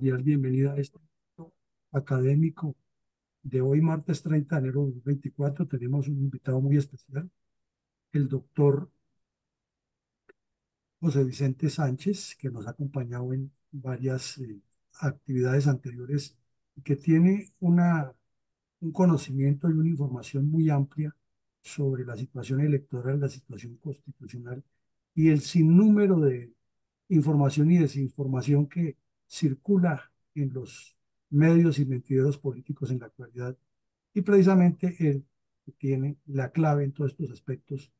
bienvenida a este académico de hoy, martes 30 de enero de 2024. Tenemos un invitado muy especial, el doctor José Vicente Sánchez, que nos ha acompañado en varias eh, actividades anteriores y que tiene una, un conocimiento y una información muy amplia sobre la situación electoral, la situación constitucional y el sinnúmero de información y desinformación que circula en los medios y mentideros políticos en la actualidad. Y precisamente él, tiene la clave en todos estos aspectos,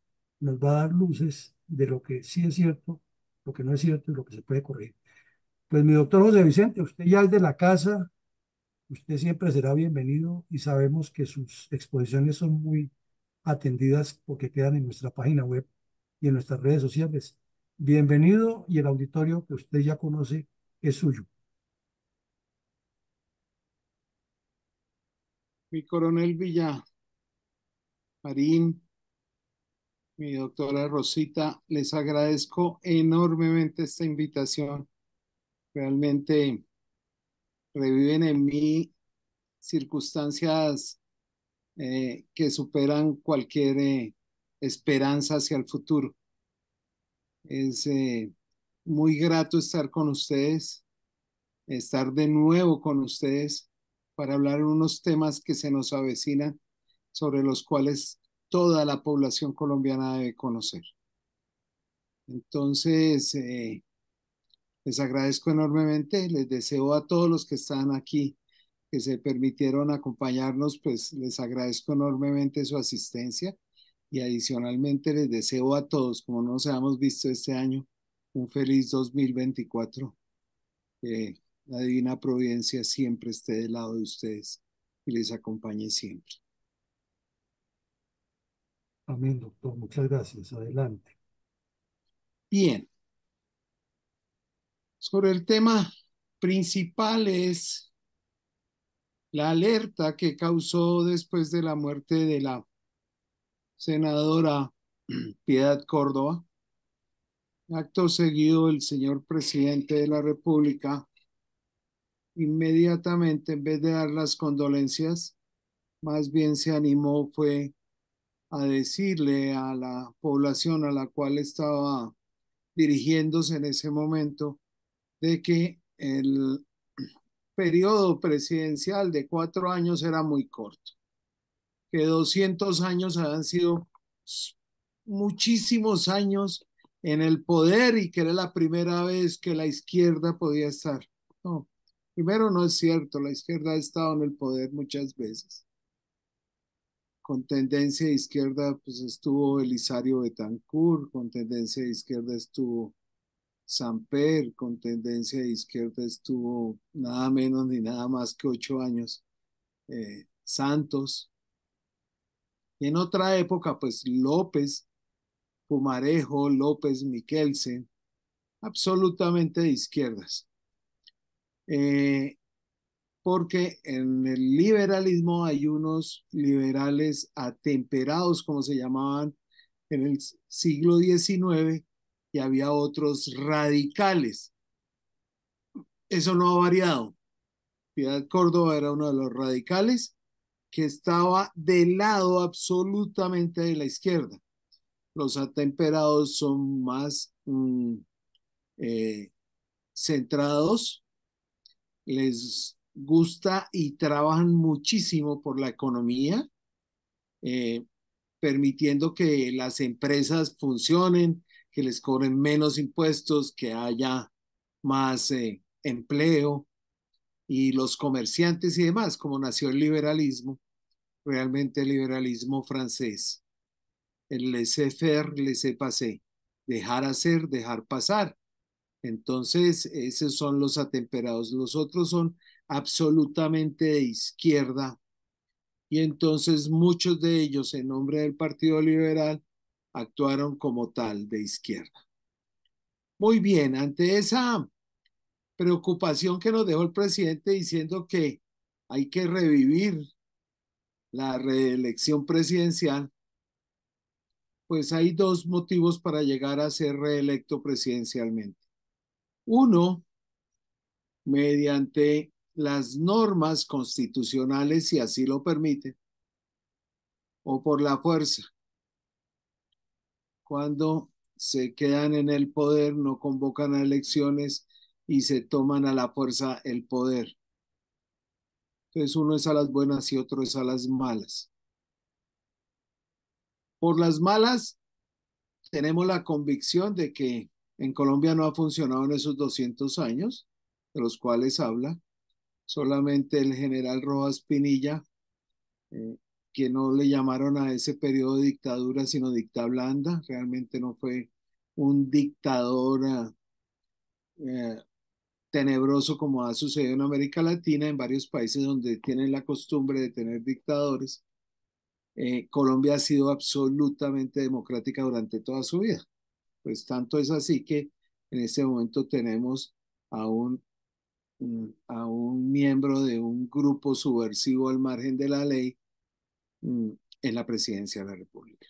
nos va a dar luces de lo que sí es cierto, lo que no es cierto y lo que se puede corregir. Pues mi doctor José Vicente, usted ya es de la casa, usted siempre será bienvenido y sabemos que sus exposiciones son muy atendidas porque quedan en nuestra página web y en nuestras redes sociales. Bienvenido y el auditorio que usted ya conoce es suyo. Mi coronel Villa Marín, mi doctora Rosita, les agradezco enormemente esta invitación. Realmente reviven en mí circunstancias eh, que superan cualquier eh, esperanza hacia el futuro. Es eh, muy grato estar con ustedes, estar de nuevo con ustedes para hablar unos temas que se nos avecinan, sobre los cuales toda la población colombiana debe conocer. Entonces, eh, les agradezco enormemente, les deseo a todos los que están aquí, que se permitieron acompañarnos, pues les agradezco enormemente su asistencia y adicionalmente les deseo a todos, como no nos hemos visto este año, un feliz 2024. Que la Divina Providencia siempre esté del lado de ustedes y les acompañe siempre. Amén, doctor. Muchas gracias. Adelante. Bien. Sobre el tema principal es la alerta que causó después de la muerte de la senadora Piedad Córdoba Acto seguido, el señor presidente de la República inmediatamente, en vez de dar las condolencias, más bien se animó fue a decirle a la población a la cual estaba dirigiéndose en ese momento de que el periodo presidencial de cuatro años era muy corto, que 200 años habían sido muchísimos años en el poder y que era la primera vez que la izquierda podía estar. No, primero no es cierto, la izquierda ha estado en el poder muchas veces. Con tendencia de izquierda pues estuvo Elisario Betancourt, con tendencia de izquierda estuvo Samper, con tendencia de izquierda estuvo nada menos ni nada más que ocho años eh, Santos. Y en otra época pues López Pumarejo, López Miquelsen, absolutamente de izquierdas. Eh, porque en el liberalismo hay unos liberales atemperados, como se llamaban en el siglo XIX, y había otros radicales. Eso no ha variado. Piedad Córdoba era uno de los radicales que estaba del lado absolutamente de la izquierda. Los atemperados son más mm, eh, centrados, les gusta y trabajan muchísimo por la economía, eh, permitiendo que las empresas funcionen, que les cobren menos impuestos, que haya más eh, empleo y los comerciantes y demás, como nació el liberalismo, realmente el liberalismo francés el laissez-faire, laissez dejar hacer, dejar pasar. Entonces, esos son los atemperados. Los otros son absolutamente de izquierda. Y entonces muchos de ellos, en nombre del Partido Liberal, actuaron como tal de izquierda. Muy bien, ante esa preocupación que nos dejó el presidente diciendo que hay que revivir la reelección presidencial, pues hay dos motivos para llegar a ser reelecto presidencialmente. Uno, mediante las normas constitucionales, si así lo permite, o por la fuerza. Cuando se quedan en el poder, no convocan a elecciones y se toman a la fuerza el poder. Entonces uno es a las buenas y otro es a las malas. Por las malas, tenemos la convicción de que en Colombia no ha funcionado en esos 200 años, de los cuales habla solamente el general Rojas Pinilla, eh, que no le llamaron a ese periodo de dictadura, sino dicta blanda, realmente no fue un dictador eh, eh, tenebroso como ha sucedido en América Latina, en varios países donde tienen la costumbre de tener dictadores, eh, Colombia ha sido absolutamente democrática durante toda su vida. Pues tanto es así que en este momento tenemos a un, a un miembro de un grupo subversivo al margen de la ley mm, en la presidencia de la República.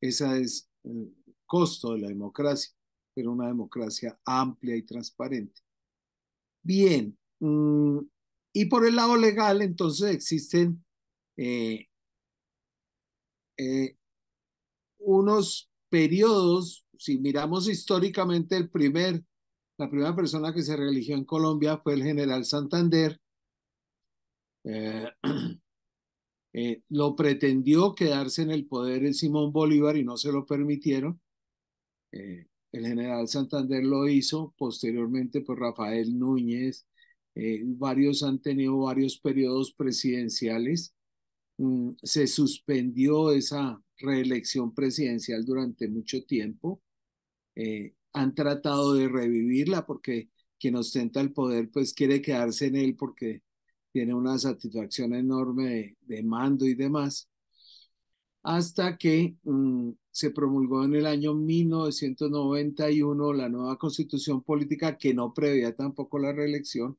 Ese es el costo de la democracia, pero una democracia amplia y transparente. Bien, mm, y por el lado legal, entonces existen eh, eh, unos periodos, si miramos históricamente el primer, la primera persona que se religió en Colombia fue el general Santander. Eh, eh, lo pretendió quedarse en el poder el Simón Bolívar y no se lo permitieron. el general Santander lo hizo, posteriormente por pues, Rafael Núñez. varios han tenido varios periodos presidenciales. Mm, se suspendió esa reelección presidencial durante mucho tiempo. Eh, han tratado de revivirla porque quien ostenta el poder pues quiere quedarse en él porque tiene una satisfacción enorme de, mando y demás. Hasta que mm, se promulgó en el año 1991 la nueva constitución política que no previa tampoco la reelección.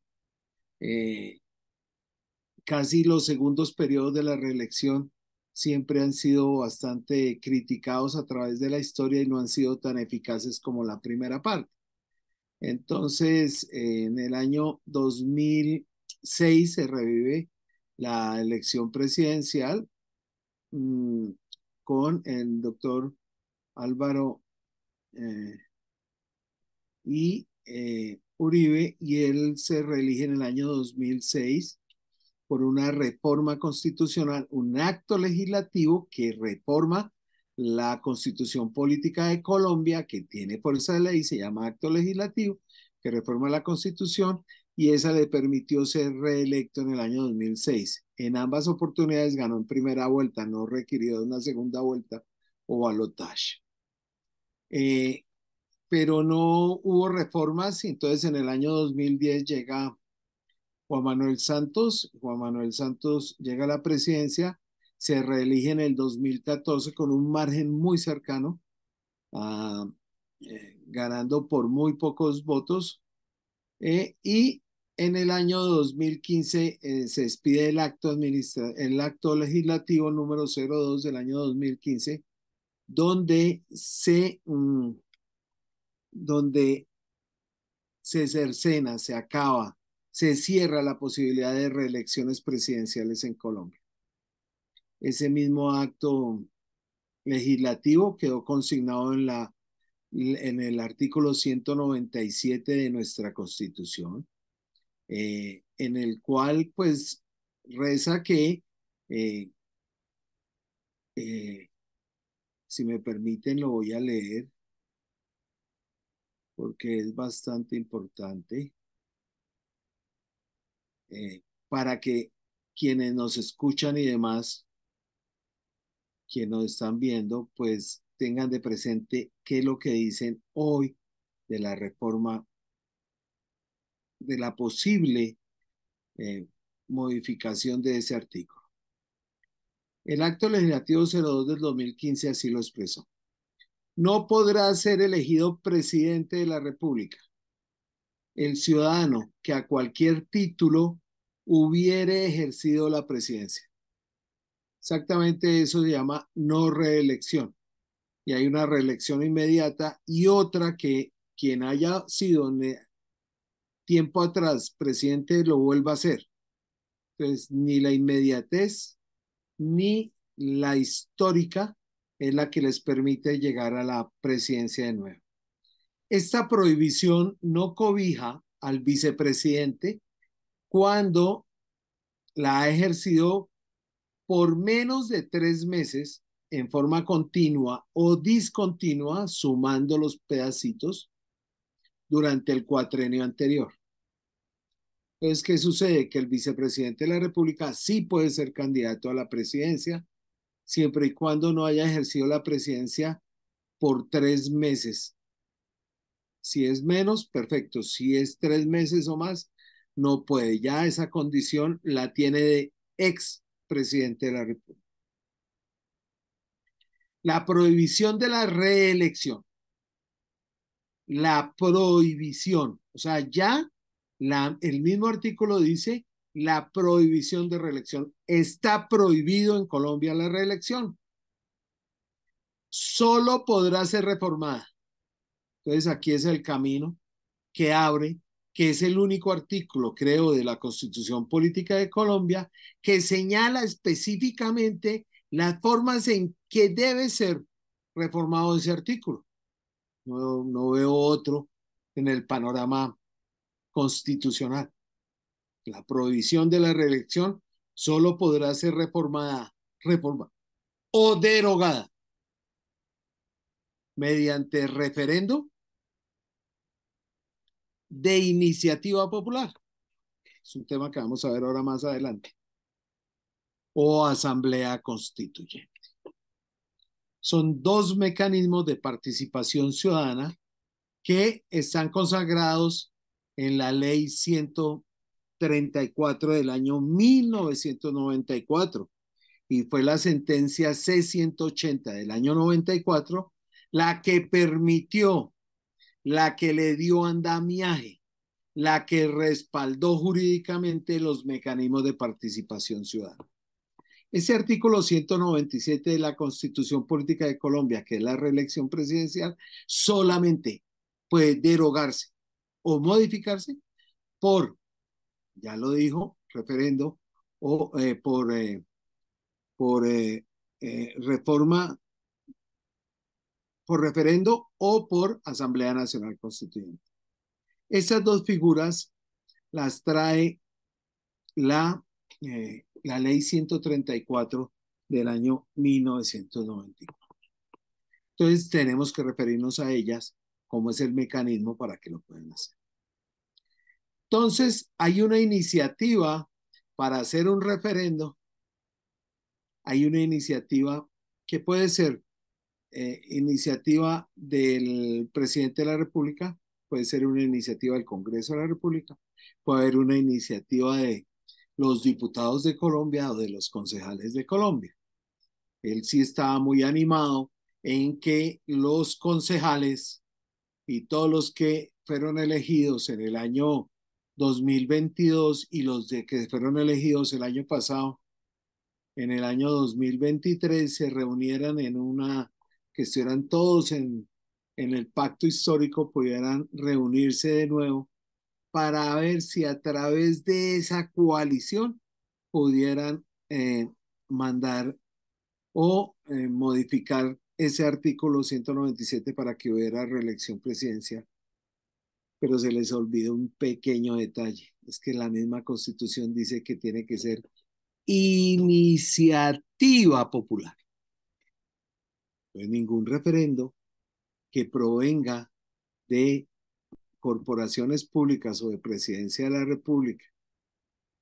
Eh, casi los segundos periodos de la reelección siempre han sido bastante criticados a través de la historia y no han sido tan eficaces como la primera parte. Entonces, en el año 2006 se revive la elección presidencial mm, con el doctor Álvaro eh, y eh, Uribe y él se reelige en el año 2006 por una reforma constitucional, un acto legislativo que reforma la constitución política de Colombia, que tiene fuerza de ley, se llama acto legislativo, que reforma la constitución y esa le permitió ser reelecto en el año 2006. En ambas oportunidades ganó en primera vuelta, no requirió una segunda vuelta o balotaje. Eh, pero no hubo reformas y entonces en el año 2010 llega Juan Manuel Santos. Juan Manuel Santos llega a la presidencia, se reelige en el 2014 con un margen muy cercano, ah, eh, ganando por muy pocos votos. Eh, y en el año 2015 eh, se expide el acto, el acto legislativo número 02 del año 2015, donde se, mm, donde se cercena, se acaba se cierra la posibilidad de reelecciones presidenciales en Colombia. Ese mismo acto legislativo quedó consignado en, la, en el artículo 197 de nuestra Constitución, eh, en el cual pues reza que, eh, eh, si me permiten, lo voy a leer porque es bastante importante. Eh, para que quienes nos escuchan y demás, quienes nos están viendo, pues tengan de presente qué es lo que dicen hoy de la reforma, de la posible eh, modificación de ese artículo. El acto legislativo 02 del 2015 así lo expresó. No podrá ser elegido presidente de la República el ciudadano que a cualquier título hubiere ejercido la presidencia. Exactamente eso se llama no reelección. Y hay una reelección inmediata y otra que quien haya sido tiempo atrás presidente lo vuelva a ser. Entonces, ni la inmediatez ni la histórica es la que les permite llegar a la presidencia de nuevo esta prohibición no cobija al vicepresidente cuando la ha ejercido por menos de tres meses en forma continua o discontinua, sumando los pedacitos durante el cuatrenio anterior. Entonces, ¿qué sucede? Que el vicepresidente de la República sí puede ser candidato a la presidencia, siempre y cuando no haya ejercido la presidencia por tres meses si es menos, perfecto. Si es tres meses o más, no puede. Ya esa condición la tiene de ex presidente de la República. La prohibición de la reelección. La prohibición. O sea, ya la, el mismo artículo dice la prohibición de reelección. Está prohibido en Colombia la reelección. Solo podrá ser reformada entonces aquí es el camino que abre, que es el único artículo, creo, de la Constitución Política de Colombia, que señala específicamente las formas en que debe ser reformado ese artículo. No, no veo otro en el panorama constitucional. La prohibición de la reelección solo podrá ser reformada, reformada o derogada mediante referendo de iniciativa popular. Es un tema que vamos a ver ahora más adelante. O asamblea constituyente. Son dos mecanismos de participación ciudadana que están consagrados en la ley 134 del año 1994 y fue la sentencia C180 del año 94 la que permitió la que le dio andamiaje, la que respaldó jurídicamente los mecanismos de participación ciudadana. Ese artículo 197 de la Constitución Política de Colombia, que es la reelección presidencial, solamente puede derogarse o modificarse por, ya lo dijo, referendo o eh, por, eh, por eh, reforma por referendo o por Asamblea Nacional Constituyente. Estas dos figuras las trae la, eh, la ley 134 del año 1994. Entonces tenemos que referirnos a ellas como es el mecanismo para que lo puedan hacer. Entonces hay una iniciativa para hacer un referendo. Hay una iniciativa que puede ser eh, iniciativa del presidente de la República, puede ser una iniciativa del Congreso de la República, puede haber una iniciativa de los diputados de Colombia o de los concejales de Colombia. Él sí estaba muy animado en que los concejales y todos los que fueron elegidos en el año 2022 y los de que fueron elegidos el año pasado, en el año 2023, se reunieran en una que estuvieran todos en, en el pacto histórico, pudieran reunirse de nuevo para ver si a través de esa coalición pudieran eh, mandar o eh, modificar ese artículo 197 para que hubiera reelección presidencial. Pero se les olvida un pequeño detalle, es que la misma constitución dice que tiene que ser iniciativa popular. No ningún referendo que provenga de corporaciones públicas o de presidencia de la República.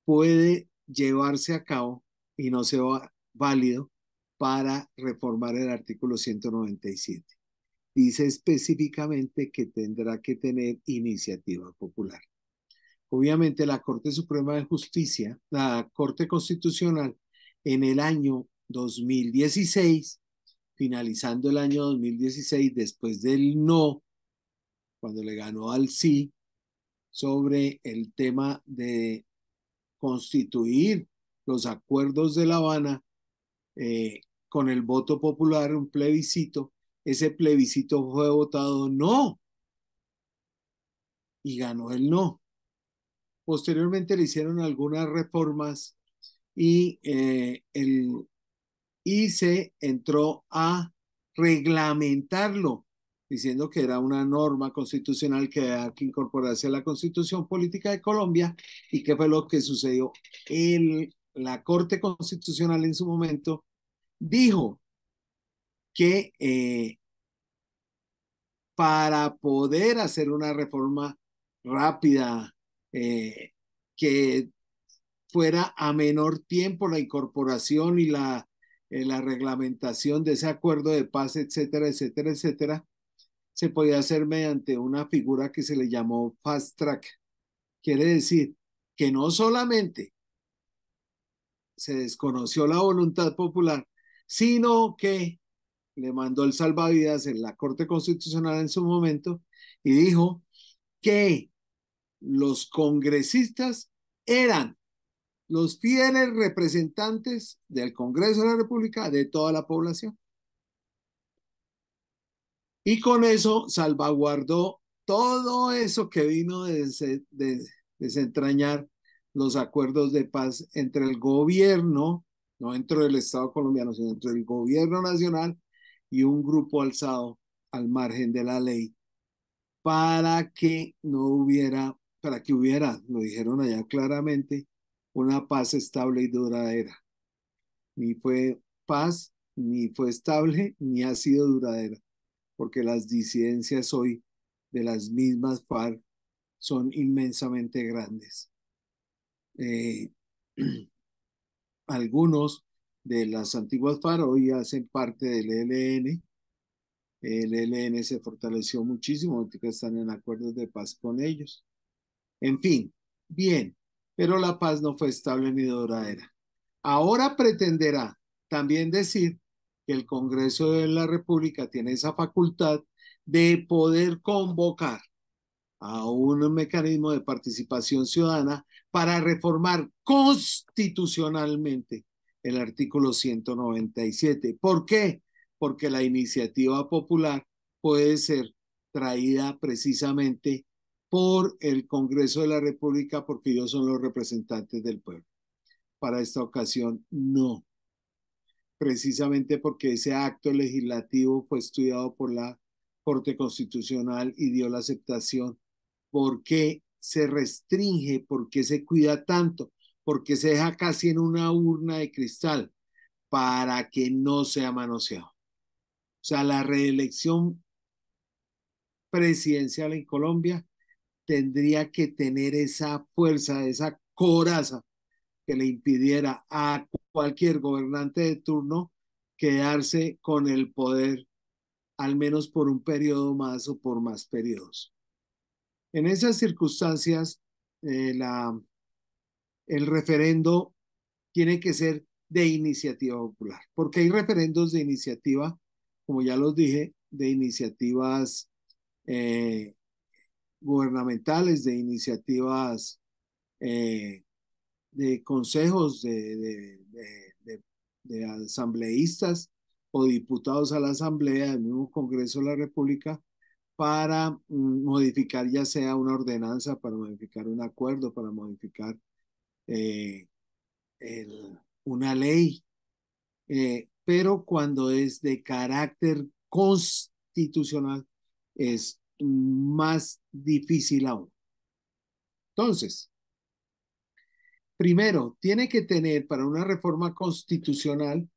Puede llevarse a cabo y no sea válido para reformar el artículo 197. Dice específicamente que tendrá que tener iniciativa popular. Obviamente la Corte Suprema de Justicia, la Corte Constitucional, en el año 2016 finalizando el año 2016, después del no, cuando le ganó al sí, sobre el tema de constituir los acuerdos de La Habana eh, con el voto popular, un plebiscito, ese plebiscito fue votado no y ganó el no. Posteriormente le hicieron algunas reformas y eh, el y se entró a reglamentarlo, diciendo que era una norma constitucional que había que incorporarse a la constitución política de Colombia y que fue lo que sucedió. El, la Corte Constitucional en su momento dijo que eh, para poder hacer una reforma rápida eh, que fuera a menor tiempo la incorporación y la eh, la reglamentación de ese acuerdo de paz, etcétera, etcétera, etcétera, se podía hacer mediante una figura que se le llamó fast track. Quiere decir que no solamente se desconoció la voluntad popular, sino que le mandó el salvavidas en la Corte Constitucional en su momento y dijo que los congresistas eran los fieles representantes del Congreso de la República de toda la población. Y con eso salvaguardó todo eso que vino de, desentrañar los acuerdos de paz entre el gobierno, no dentro del Estado colombiano, sino entre el gobierno nacional y un grupo alzado al margen de la ley para que no hubiera, para que hubiera, lo dijeron allá claramente, una paz estable y duradera. Ni fue paz, ni fue estable, ni ha sido duradera, porque las disidencias hoy de las mismas FARC son inmensamente grandes. Eh, algunos de las antiguas FARC hoy hacen parte del ELN. El ELN se fortaleció muchísimo, están en acuerdos de paz con ellos. En fin, bien, pero la paz no fue estable ni duradera. Ahora pretenderá también decir que el Congreso de la República tiene esa facultad de poder convocar a un mecanismo de participación ciudadana para reformar constitucionalmente el artículo 197. ¿Por qué? Porque la iniciativa popular puede ser traída precisamente por el Congreso de la República porque ellos son los representantes del pueblo. Para esta ocasión, no. Precisamente porque ese acto legislativo fue estudiado por la Corte Constitucional y dio la aceptación. ¿Por qué se restringe? ¿Por qué se cuida tanto? ¿Por qué se deja casi en una urna de cristal? Para que no sea manoseado. O sea, la reelección presidencial en Colombia tendría que tener esa fuerza, esa coraza que le impidiera a cualquier gobernante de turno quedarse con el poder, al menos por un periodo más o por más periodos. En esas circunstancias, eh, el referendo tiene que ser de iniciativa popular, porque hay referendos de iniciativa, como ya los dije, de iniciativas eh, gubernamentales, de iniciativas eh, de consejos de, de, asambleístas o diputados a la Asamblea del mismo Congreso de la República para mm, modificar ya sea una ordenanza, para modificar un acuerdo, para modificar eh, una ley. Eh, pero cuando es de carácter constitucional, es más difícil aún. Entonces, primero, tiene que tener para una reforma constitucional,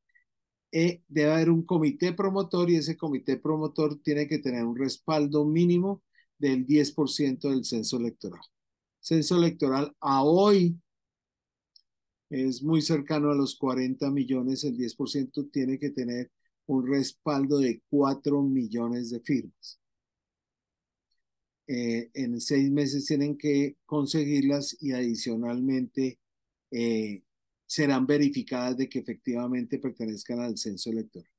eh, debe haber un comité promotor y ese comité promotor tiene que tener un respaldo mínimo del 10% del censo electoral. Censo electoral a hoy es muy cercano a los 40 millones, el 10% tiene que tener un respaldo de 4 millones de firmas. Eh, en seis meses tienen que conseguirlas y adicionalmente eh, serán verificadas de que efectivamente pertenezcan al censo electoral.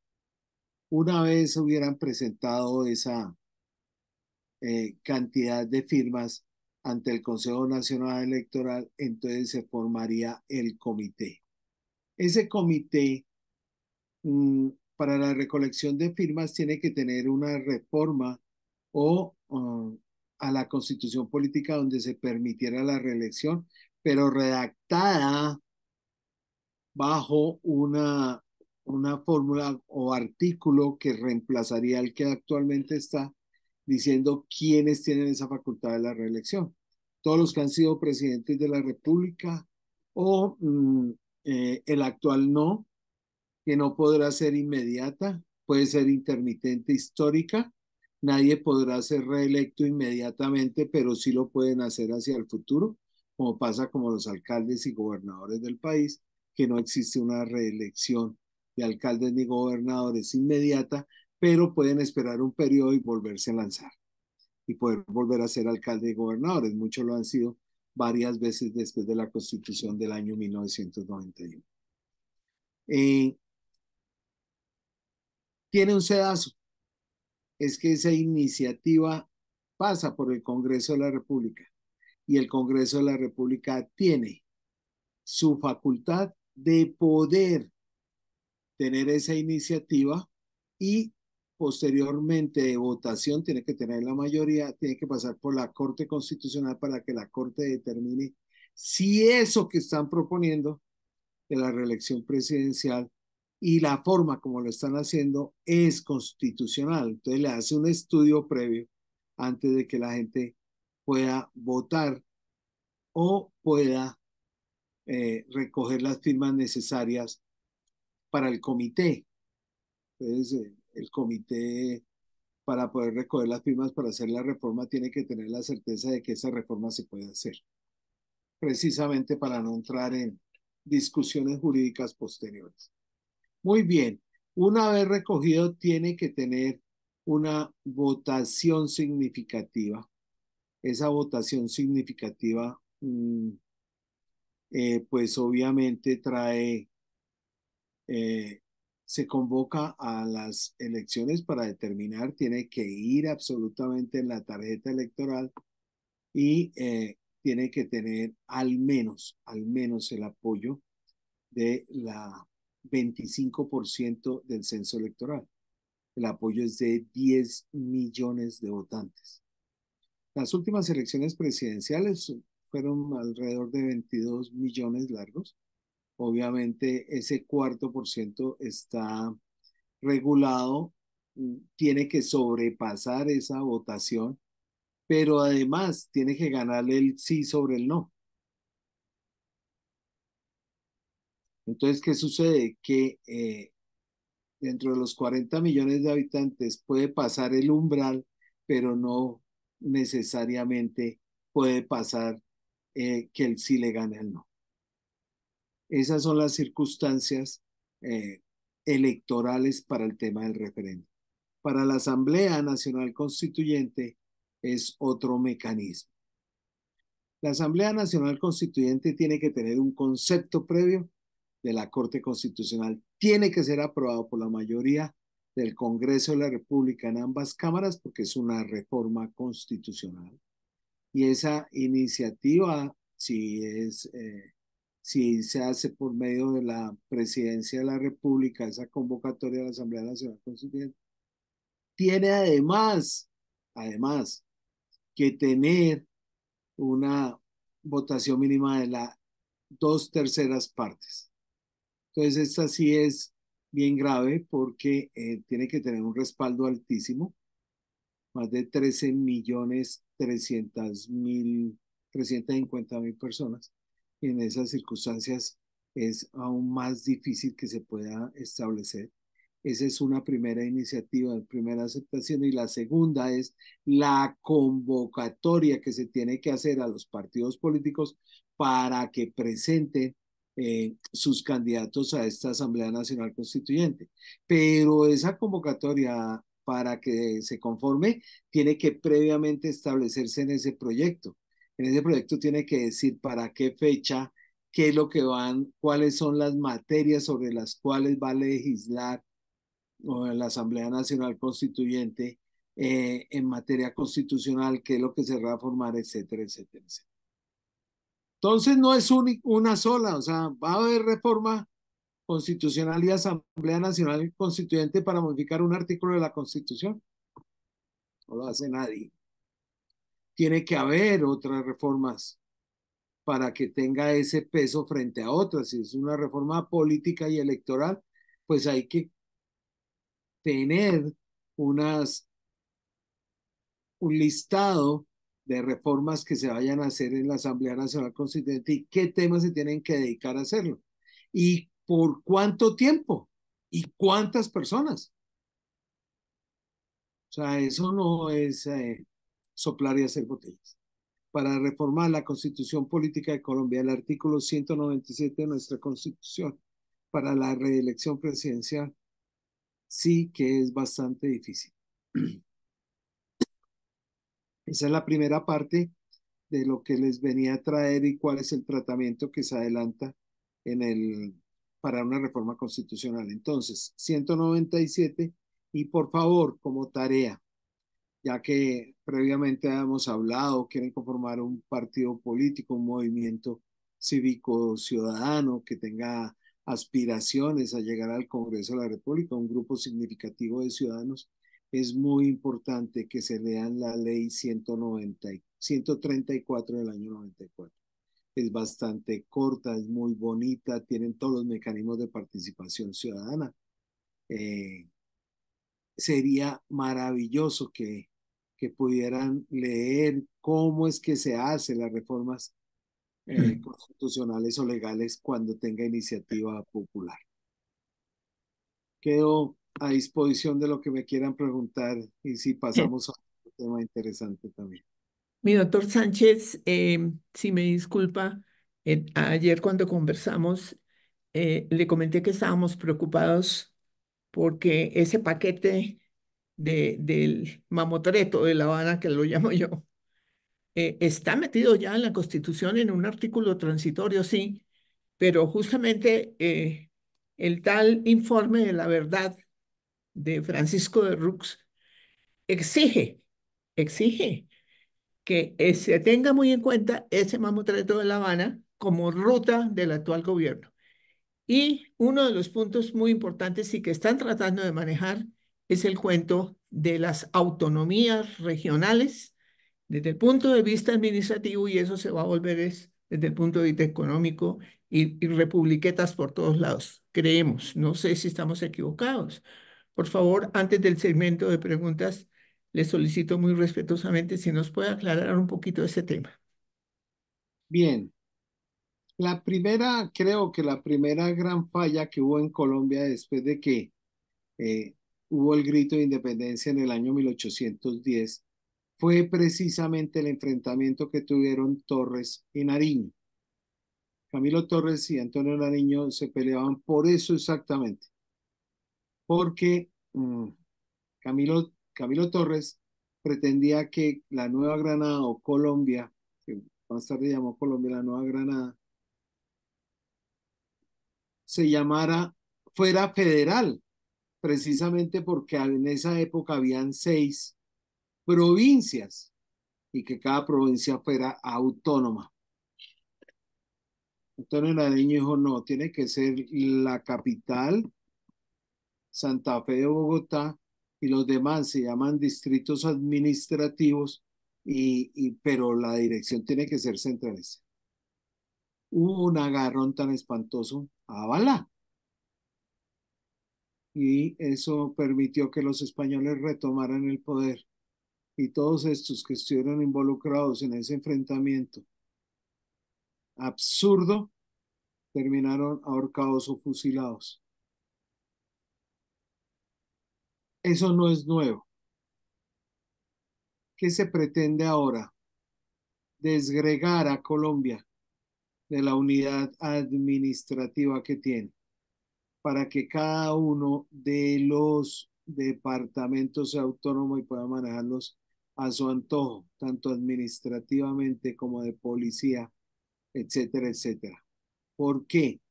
Una vez hubieran presentado esa eh, cantidad de firmas ante el Consejo Nacional Electoral, entonces se formaría el comité. Ese comité mm, para la recolección de firmas tiene que tener una reforma o ah, a la constitución política donde se permitiera la reelección, pero redactada bajo una, una fórmula o artículo que reemplazaría al que actualmente está, diciendo quiénes tienen esa facultad de la reelección. Todos los que han sido presidentes de la República o mm, eh, el actual no, que no podrá ser inmediata, puede ser intermitente histórica, Nadie podrá ser reelecto inmediatamente, pero sí lo pueden hacer hacia el futuro, como pasa con los alcaldes y gobernadores del país, que no existe una reelección de alcaldes ni gobernadores inmediata, pero pueden esperar un periodo y volverse a lanzar y poder volver a ser alcalde y gobernadores. Muchos lo han sido varias veces después de la constitución del año 1991. Eh, tiene un sedazo, es que esa iniciativa pasa por el Congreso de la República y el Congreso de la República tiene su facultad de poder tener esa iniciativa y posteriormente de votación tiene que tener la mayoría, tiene que pasar por la Corte Constitucional para que la Corte determine si eso que están proponiendo de la reelección presidencial y la forma como lo están haciendo es constitucional. Entonces le hace un estudio previo antes de que la gente pueda votar o pueda eh, recoger las firmas necesarias para el comité. Entonces, eh, el comité para poder recoger las firmas para hacer la reforma tiene que tener la certeza de que esa reforma se puede hacer, precisamente para no entrar en discusiones jurídicas posteriores. Muy bien, una vez recogido tiene que tener una votación significativa. Esa votación significativa, mm, eh, pues obviamente trae, eh, se convoca a las elecciones para determinar, tiene que ir absolutamente en la tarjeta electoral y eh, tiene que tener al menos, al menos el apoyo de la 25% del censo electoral. El apoyo es de 10 millones de votantes. Las últimas elecciones presidenciales fueron alrededor de 22 millones largos. Obviamente ese cuarto por ciento está regulado, mm, tiene que sobrepasar esa votación, pero además tiene que ganarle el sí sobre el no. Entonces, ¿qué sucede? Que eh, dentro de los 40 millones de habitantes puede pasar el umbral, pero no necesariamente puede pasar eh, que el sí le gane al no. Esas son las circunstancias eh, electorales para el tema del referéndum. Para la Asamblea Nacional Constituyente es otro mecanismo. La Asamblea Nacional Constituyente tiene que tener un concepto previo de la Corte Constitucional tiene que ser aprobado por la mayoría del Congreso de la República en ambas cámaras porque es una reforma constitucional. Y esa iniciativa, si, es, eh, si se hace por medio de la Presidencia de la República, esa convocatoria de la Asamblea Nacional Constituyente, tiene además, además, que tener una votación mínima de las dos terceras partes entonces, esta sí es bien grave porque eh, tiene que tener un respaldo altísimo, más de 13 millones 300 mil, mil personas. Y en esas circunstancias es aún más difícil que se pueda establecer. Esa es una primera iniciativa, primera aceptación. Y la segunda es la convocatoria que se tiene que hacer a los partidos políticos para que presenten eh, sus candidatos a esta Asamblea Nacional Constituyente. Pero esa convocatoria para que se conforme tiene que previamente establecerse en ese proyecto. En ese proyecto tiene que decir para qué fecha, qué es lo que van, cuáles son las materias sobre las cuales va a legislar la Asamblea Nacional Constituyente eh, en materia constitucional, qué es lo que se va a formar, etcétera, etcétera, etcétera. Entonces no es una sola, o sea, va a haber reforma constitucional y Asamblea Nacional Constituyente para modificar un artículo de la Constitución. No lo hace nadie. Tiene que haber otras reformas para que tenga ese peso frente a otras. Si es una reforma política y electoral, pues hay que tener unas, un listado de reformas que se vayan a hacer en la Asamblea Nacional Constituyente y qué temas se tienen que dedicar a hacerlo y por cuánto tiempo y cuántas personas. O sea, eso no es eh, soplar y hacer botellas. Para reformar la constitución política de Colombia, el artículo 197 de nuestra constitución, para la reelección presidencial, sí que es bastante difícil. Esa es la primera parte de lo que les venía a traer y cuál es el tratamiento que se adelanta en el, para una reforma constitucional. Entonces, 197 y por favor, como tarea, ya que previamente habíamos hablado, quieren conformar un partido político, un movimiento cívico ciudadano que tenga aspiraciones a llegar al Congreso de la República, un grupo significativo de ciudadanos es muy importante que se lean la ley 190, 134 del año 94. Es bastante corta, es muy bonita, tienen todos los mecanismos de participación ciudadana. Eh, sería maravilloso que, que pudieran leer cómo es que se hacen las reformas eh, mm. constitucionales o legales cuando tenga iniciativa popular. Quedo a disposición de lo que me quieran preguntar y si pasamos a otro tema interesante también. Mi doctor Sánchez, eh, si me disculpa, ayer cuando conversamos eh, le comenté que estábamos preocupados porque ese paquete de, del mamotreto de La Habana, que lo llamo yo, eh, está metido ya en la Constitución en un artículo transitorio, sí, pero justamente el tal informe de la verdad de Francisco de Rux exige, exige que eh, se tenga muy en cuenta ese mamotreto de La Habana como ruta del actual gobierno. Y uno de los puntos muy importantes y que están tratando de manejar es el cuento de las autonomías regionales desde el punto de vista administrativo y eso se va a volver es, desde el punto de vista económico y, y republiquetas por todos lados. Creemos, no sé si estamos equivocados, por favor, antes del segmento de preguntas, le solicito muy respetuosamente si nos puede aclarar un poquito ese tema. Bien. La primera, creo que la primera gran falla que hubo en Colombia después de que eh, hubo el grito de independencia en el año 1810 fue precisamente el enfrentamiento que tuvieron Torres y Nariño. Camilo Torres y Antonio Nariño se peleaban por eso exactamente, porque mm, Camilo, Camilo Torres pretendía que la Nueva Granada o Colombia, que más tarde llamó Colombia la Nueva Granada, se llamara, fuera federal, precisamente porque en esa época habían seis provincias y que cada provincia fuera autónoma. Antonio Nariño dijo, no, tiene que ser la capital Santa Fe de Bogotá y los demás se llaman distritos administrativos, y, pero la dirección tiene que ser centralista. Hubo un agarrón tan espantoso a Y eso permitió que los españoles retomaran el poder. Y todos estos que estuvieron involucrados en ese enfrentamiento absurdo terminaron ahorcados o fusilados. Eso no es nuevo. ¿Qué se pretende ahora? Desgregar a Colombia de la unidad administrativa que tiene para que cada uno de los departamentos sea autónomo y pueda manejarlos a su antojo, tanto administrativamente como de policía, etcétera, etcétera. ¿Por qué?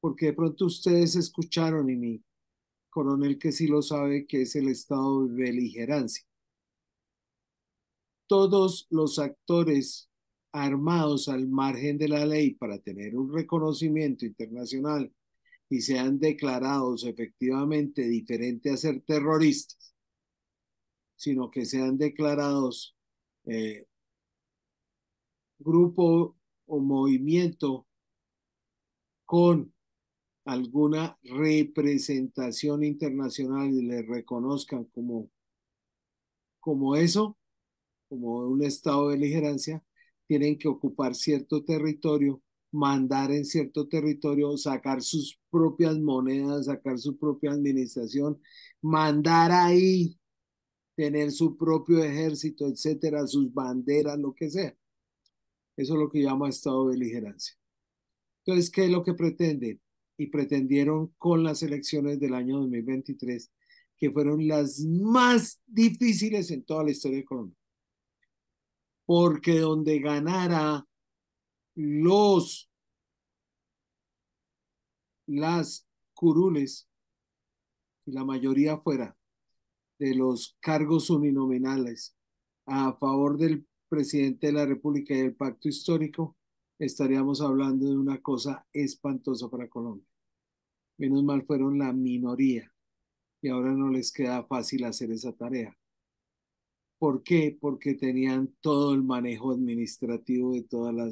Porque de pronto ustedes escucharon y mi coronel que sí lo sabe, que es el estado de beligerancia. Todos los actores armados al margen de la ley para tener un reconocimiento internacional y sean declarados efectivamente diferente a ser terroristas, sino que sean declarados eh, grupo o movimiento con alguna representación internacional y le reconozcan como, como eso, como un estado de beligerancia, tienen que ocupar cierto territorio, mandar en cierto territorio, sacar sus propias monedas, sacar su propia administración, mandar ahí, tener su propio ejército, etcétera, sus banderas, lo que sea. Eso es lo que llama estado de beligerancia. Entonces, ¿qué es lo que pretende y pretendieron con las elecciones del año 2023, que fueron las más difíciles en toda la historia de Colombia. Porque donde ganara los las curules, la mayoría fuera de los cargos uninominales a favor del presidente de la República y del pacto histórico, estaríamos hablando de una cosa espantosa para Colombia. Menos mal fueron la minoría y ahora no les queda fácil hacer esa tarea. ¿Por qué? Porque tenían todo el manejo administrativo de toda la,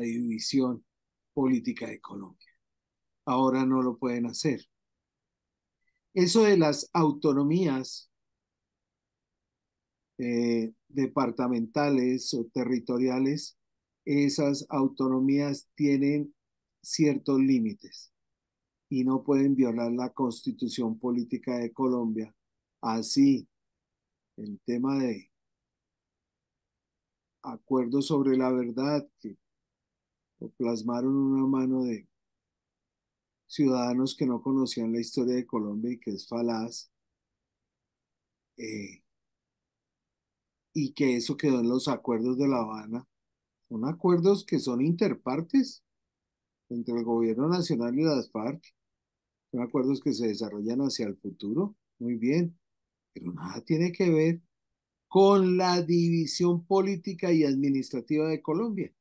división política de Colombia. Ahora no lo pueden hacer. Eso de las autonomías eh, departamentales o territoriales esas autonomías tienen ciertos límites y no pueden violar la constitución política de Colombia. Así, el tema de acuerdos sobre la verdad que lo plasmaron una mano de ciudadanos que no conocían la historia de Colombia y que es falaz, eh, y que eso quedó en los acuerdos de La Habana, son acuerdos que son interpartes entre el gobierno nacional y las FARC. Son acuerdos que se desarrollan hacia el futuro. Muy bien. Pero nada tiene que ver con la división política y administrativa de Colombia.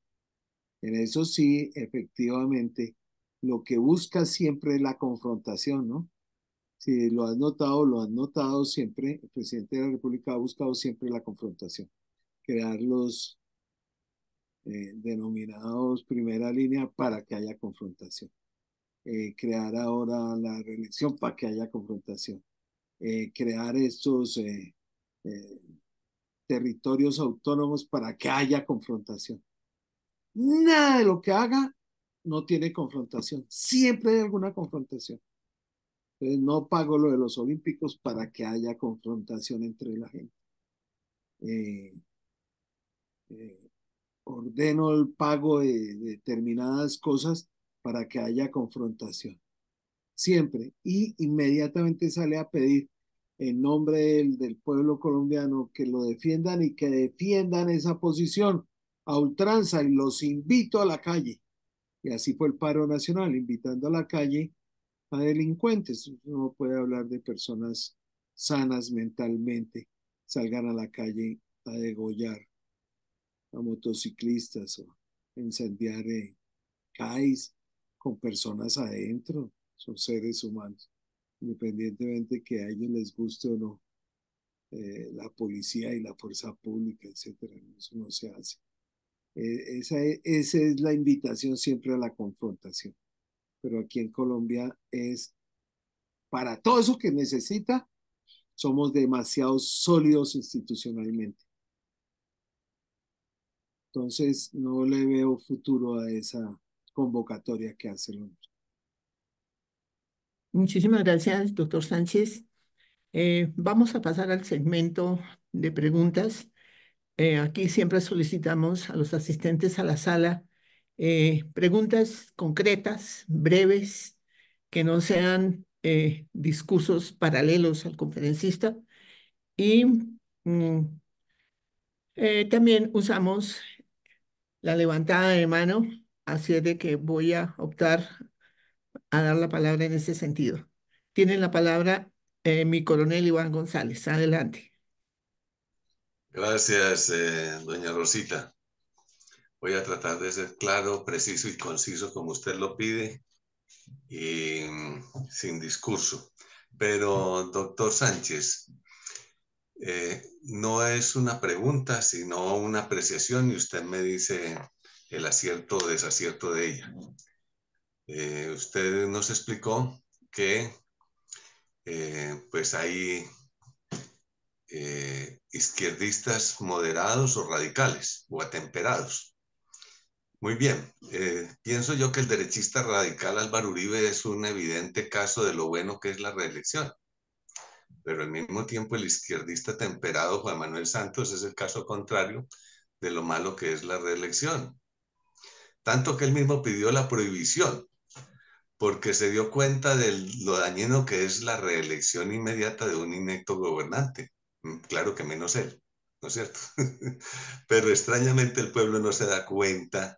En eso sí, efectivamente, lo que busca siempre es la confrontación, ¿no? Si lo has notado, lo has notado siempre, el presidente de la República ha buscado siempre la confrontación, crear los eh, denominados primera línea para que haya confrontación. Eh, crear ahora la reelección para que haya confrontación. Eh, crear estos territorios autónomos para que haya confrontación. Nada de lo que haga no tiene confrontación. Siempre hay alguna confrontación. Entonces no pago lo de los olímpicos para que haya confrontación entre la gente. eh, ordeno el pago de, determinadas cosas para que haya confrontación. Siempre. Y inmediatamente sale a pedir en nombre del, pueblo colombiano que lo defiendan y que defiendan esa posición a ultranza y los invito a la calle. Y así fue el paro nacional, invitando a la calle a delincuentes. No puede hablar de personas sanas mentalmente, salgan a la calle a degollar a motociclistas o incendiar eh, con personas adentro, son seres humanos, independientemente que a ellos les guste o no. Eh, la policía y la fuerza pública, etcétera, eso no se hace. Eh, esa, es, esa es la invitación siempre a la confrontación. Pero aquí en Colombia es para todo eso que necesita, somos demasiado sólidos institucionalmente. Entonces, no le veo futuro a esa convocatoria que hace el Muchísimas gracias, doctor Sánchez. Eh, vamos a pasar al segmento de preguntas. Eh, aquí siempre solicitamos a los asistentes a la sala eh, preguntas concretas, breves, que no sean discursos paralelos al conferencista. Y mm, también usamos la levantada de mano, así de que voy a optar a dar la palabra en ese sentido. Tiene la palabra eh, mi coronel Iván González. Adelante. Gracias, eh, doña Rosita. Voy a tratar de ser claro, preciso y conciso como usted lo pide y mm, sin discurso. Pero, doctor Sánchez, eh, no es una pregunta, sino una apreciación y usted me dice el acierto o desacierto de ella. Eh, usted nos explicó que eh, pues hay izquierdistas moderados o radicales o atemperados. Muy bien, pienso yo que el derechista radical Álvaro Uribe es un evidente caso de lo bueno que es la reelección pero al mismo tiempo el izquierdista temperado Juan Manuel Santos es el caso contrario de lo malo que es la reelección. Tanto que él mismo pidió la prohibición, porque se dio cuenta de lo dañino que es la reelección inmediata de un inecto gobernante. Mm, claro que menos él, ¿no es cierto? pero extrañamente el pueblo no se da cuenta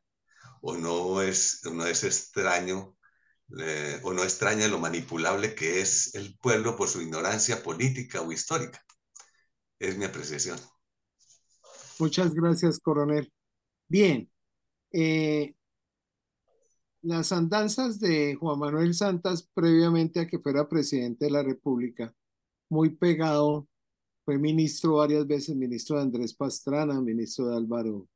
o no es, no es extraño eh, o no extraña lo manipulable que es el pueblo por su ignorancia política o histórica. Es mi apreciación. Muchas gracias, coronel. Bien, eh, las andanzas de Juan Manuel Santas previamente a que fuera presidente de la República, muy pegado, fue ministro varias veces, ministro de Andrés Pastrana, ministro de Álvaro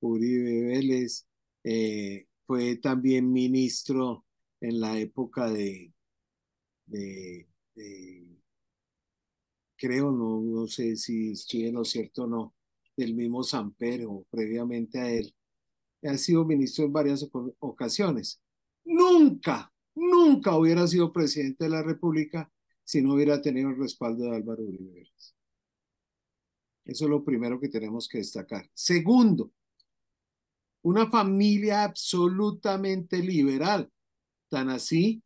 Uribe Vélez, eh, fue también ministro en la época de, de, creo, no, no sé si es chileno, cierto o no, del mismo o previamente a él, ha sido ministro en varias ocasiones. Nunca, nunca hubiera sido presidente de la República si no hubiera tenido el respaldo de Álvaro Uribe Eso es lo primero que tenemos que destacar. Segundo, una familia absolutamente liberal tan así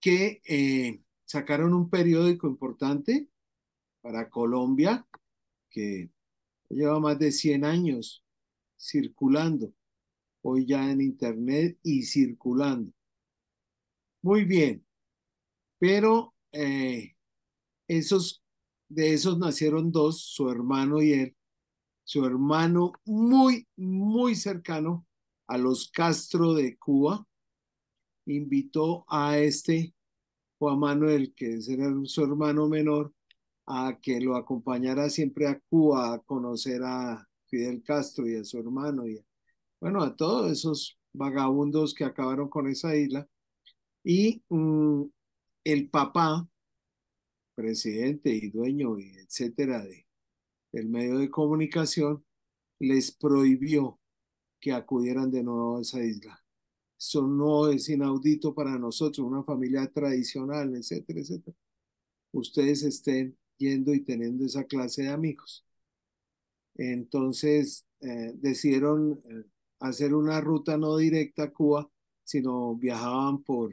que eh, sacaron un periódico importante para Colombia que lleva más de 100 años circulando, hoy ya en internet y circulando. Muy bien, pero eh, esos, de esos nacieron dos, su hermano y él, su hermano muy, muy cercano a los Castro de Cuba, invitó a este Juan Manuel, que era su hermano menor, a que lo acompañara siempre a Cuba a conocer a Fidel Castro y a su hermano y bueno, a todos esos vagabundos que acabaron con esa isla. Y mm, el papá, presidente y dueño, y etcétera, de, del medio de comunicación, les prohibió que acudieran de nuevo a esa isla eso no es inaudito para nosotros, una familia tradicional, etcétera, etcétera. Ustedes estén yendo y teniendo esa clase de amigos. Entonces eh, decidieron eh, hacer una ruta no directa a Cuba, sino viajaban por,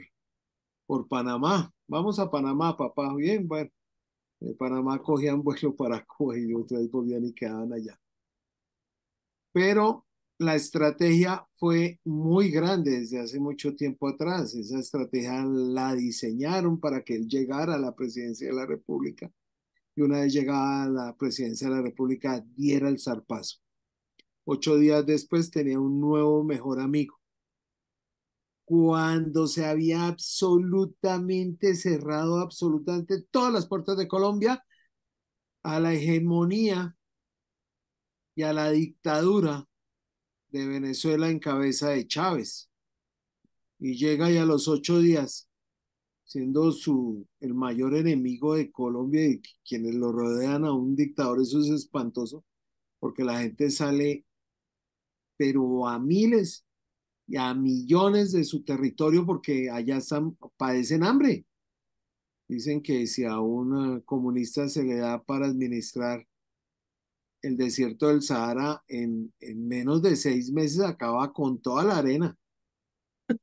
por Panamá. Vamos a Panamá, papá. Bien, bueno. Panamá cogían vuelo para Cuba y otra vez volvían y quedaban allá. Pero la estrategia fue muy grande desde hace mucho tiempo atrás. Esa estrategia la diseñaron para que él llegara a la presidencia de la República y una vez llegada a la presidencia de la República diera el zarpazo. Ocho días después tenía un nuevo mejor amigo. Cuando se había absolutamente cerrado absolutamente todas las puertas de Colombia a la hegemonía y a la dictadura de Venezuela en cabeza de Chávez. Y llega ya a los ocho días, siendo su, el mayor enemigo de Colombia y quienes lo rodean a un dictador, eso es espantoso, porque la gente sale, pero a miles y a millones de su territorio porque allá están, padecen hambre. Dicen que si a un ah, comunista se le da para administrar el desierto del Sahara en, menos de seis meses acaba con toda la arena.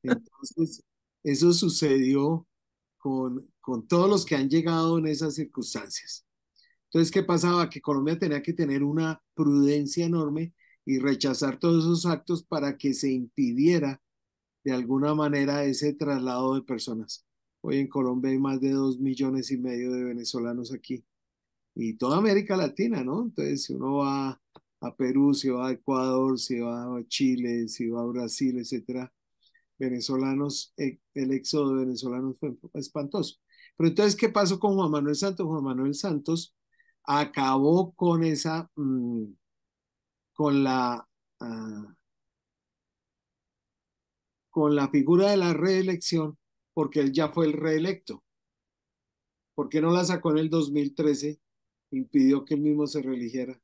Entonces, eso sucedió con, con todos los que han llegado en esas circunstancias. Entonces, ¿qué pasaba? Que Colombia tenía que tener una prudencia enorme y rechazar todos esos actos para que se impidiera de alguna manera ese traslado de personas. Hoy en Colombia hay más de dos millones y medio de venezolanos aquí y toda América Latina, ¿no? Entonces, si uno va a Perú, si va a Ecuador, si va a Chile, si va a Brasil, etcétera, venezolanos, eh, el éxodo de venezolanos fue espantoso. Pero entonces, ¿qué pasó con Juan Manuel Santos? Juan Manuel Santos acabó con esa, mm, con la, ah, con la figura de la reelección, porque él ya fue el reelecto. ¿Por qué no la sacó en el 2013 impidió que él mismo se religiera.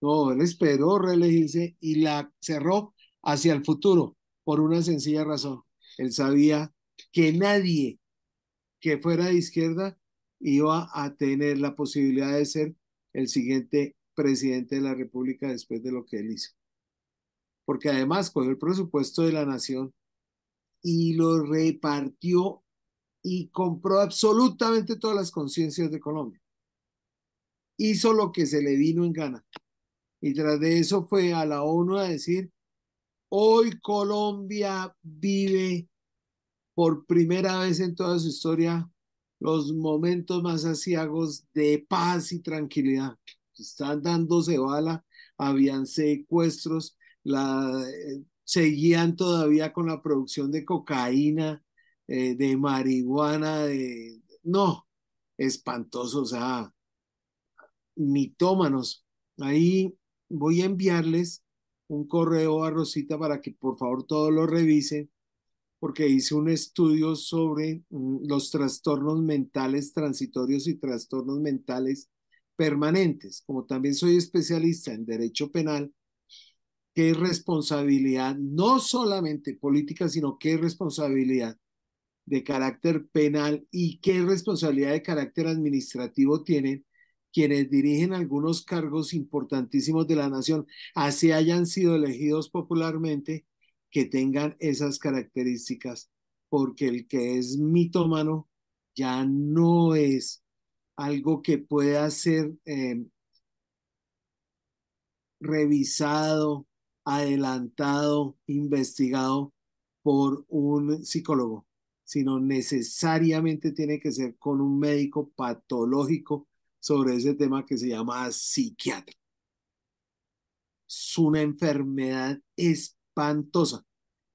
No, él esperó reelegirse y la cerró hacia el futuro por una sencilla razón. Él sabía que nadie que fuera de izquierda iba a tener la posibilidad de ser el siguiente presidente de la República después de lo que él hizo. Porque además cogió el presupuesto de la nación y lo repartió y compró absolutamente todas las conciencias de Colombia hizo lo que se le vino en gana. Y tras de eso fue a la ONU a decir, hoy Colombia vive por primera vez en toda su historia los momentos más asiagos de paz y tranquilidad. Están dándose bala, habían secuestros, la, eh, seguían todavía con la producción de cocaína, eh, de marihuana, de... No, espantoso, o sea, mitómanos. Ahí voy a enviarles un correo a Rosita para que por favor todo lo revise, porque hice un estudio sobre mm, los trastornos mentales transitorios y trastornos mentales permanentes. Como también soy especialista en derecho penal, qué responsabilidad no solamente política, sino qué responsabilidad de carácter penal y qué responsabilidad de carácter administrativo tienen quienes dirigen algunos cargos importantísimos de la nación, así hayan sido elegidos popularmente, que tengan esas características, porque el que es mitómano ya no es algo que pueda ser em, revisado, adelantado, investigado por un psicólogo, sino necesariamente tiene que ser con un médico patológico sobre ese tema que se llama psiquiatra. Es una enfermedad espantosa.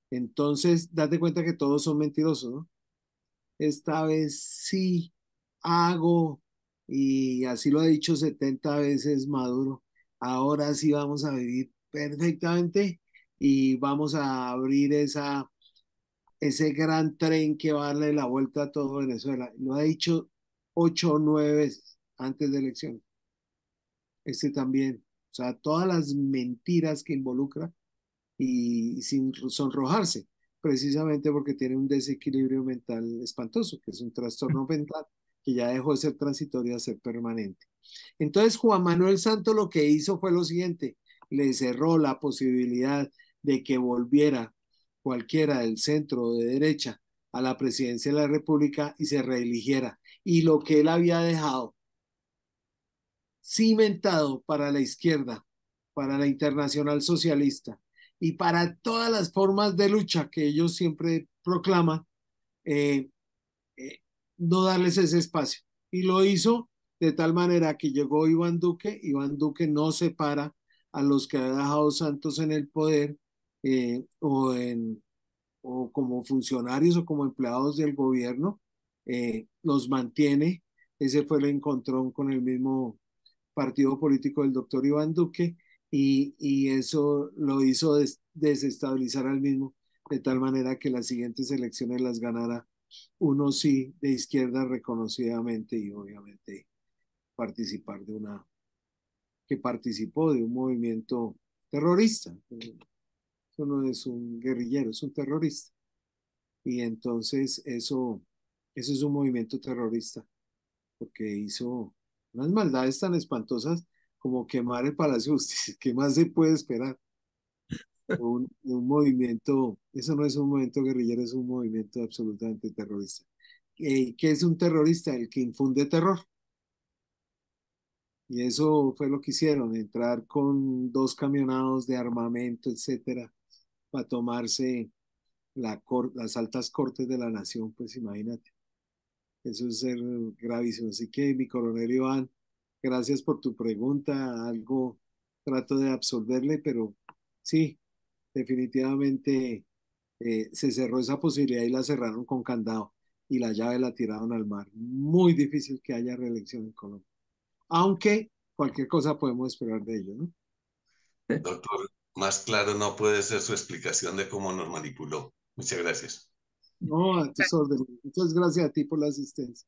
Entonces, date cuenta que todos son mentirosos, ¿no? Esta vez sí hago, y así lo ha dicho 70 veces Maduro, ahora sí vamos a vivir perfectamente y vamos a abrir esa, ese gran tren que va a darle la vuelta a todo Venezuela. Lo ha dicho ocho o nueve veces antes de elección Este también, o sea, todas las mentiras que involucra y, sin sonrojarse, precisamente porque tiene un desequilibrio mental espantoso, que es un trastorno mental que ya dejó de ser transitorio a ser permanente. Entonces, Juan Manuel Santos lo que hizo fue lo siguiente, le cerró la posibilidad de que volviera cualquiera del centro de derecha a la presidencia de la República y se reeligiera. Y lo que él había dejado cimentado para la izquierda, para la internacional socialista y para todas las formas de lucha que ellos siempre proclaman, eh, eh, no darles ese espacio. Y lo hizo de tal manera que llegó Iván Duque, Iván Duque no separa a los que ha dejado Santos en el poder eh, o, en, o como funcionarios o como empleados del gobierno, los mantiene. Ese fue el encontrón con el mismo partido político del doctor Iván Duque y, eso lo hizo desestabilizar al mismo, de tal manera que las siguientes elecciones las ganara uno sí de izquierda reconocidamente y obviamente participar de una, que participó de un movimiento terrorista. Eso no es un guerrillero, es un terrorista. Y entonces eso, eso es un movimiento terrorista, porque hizo unas maldades tan espantosas como quemar el Palacio de Justicia. ¿Qué más se puede esperar? Un, movimiento, eso no es un movimiento guerrillero, es un movimiento absolutamente terrorista. ¿Qué, qué es un terrorista? El que infunde terror. Y eso fue lo que hicieron, entrar con dos camionados de armamento, etcétera, para tomarse la las altas cortes de la nación, pues imagínate. Eso es ser gravísimo. Así que, mi coronel Iván, gracias por tu pregunta. Algo trato de absorberle, pero sí, definitivamente eh, se cerró esa posibilidad y la cerraron con candado y la llave la tiraron al mar. Muy difícil que haya reelección en Colombia. Aunque cualquier cosa podemos esperar de ello, ¿no? Doctor, más claro no puede ser su explicación de cómo nos manipuló. Muchas gracias. No, a tus órdenes. Muchas gracias a ti por la asistencia.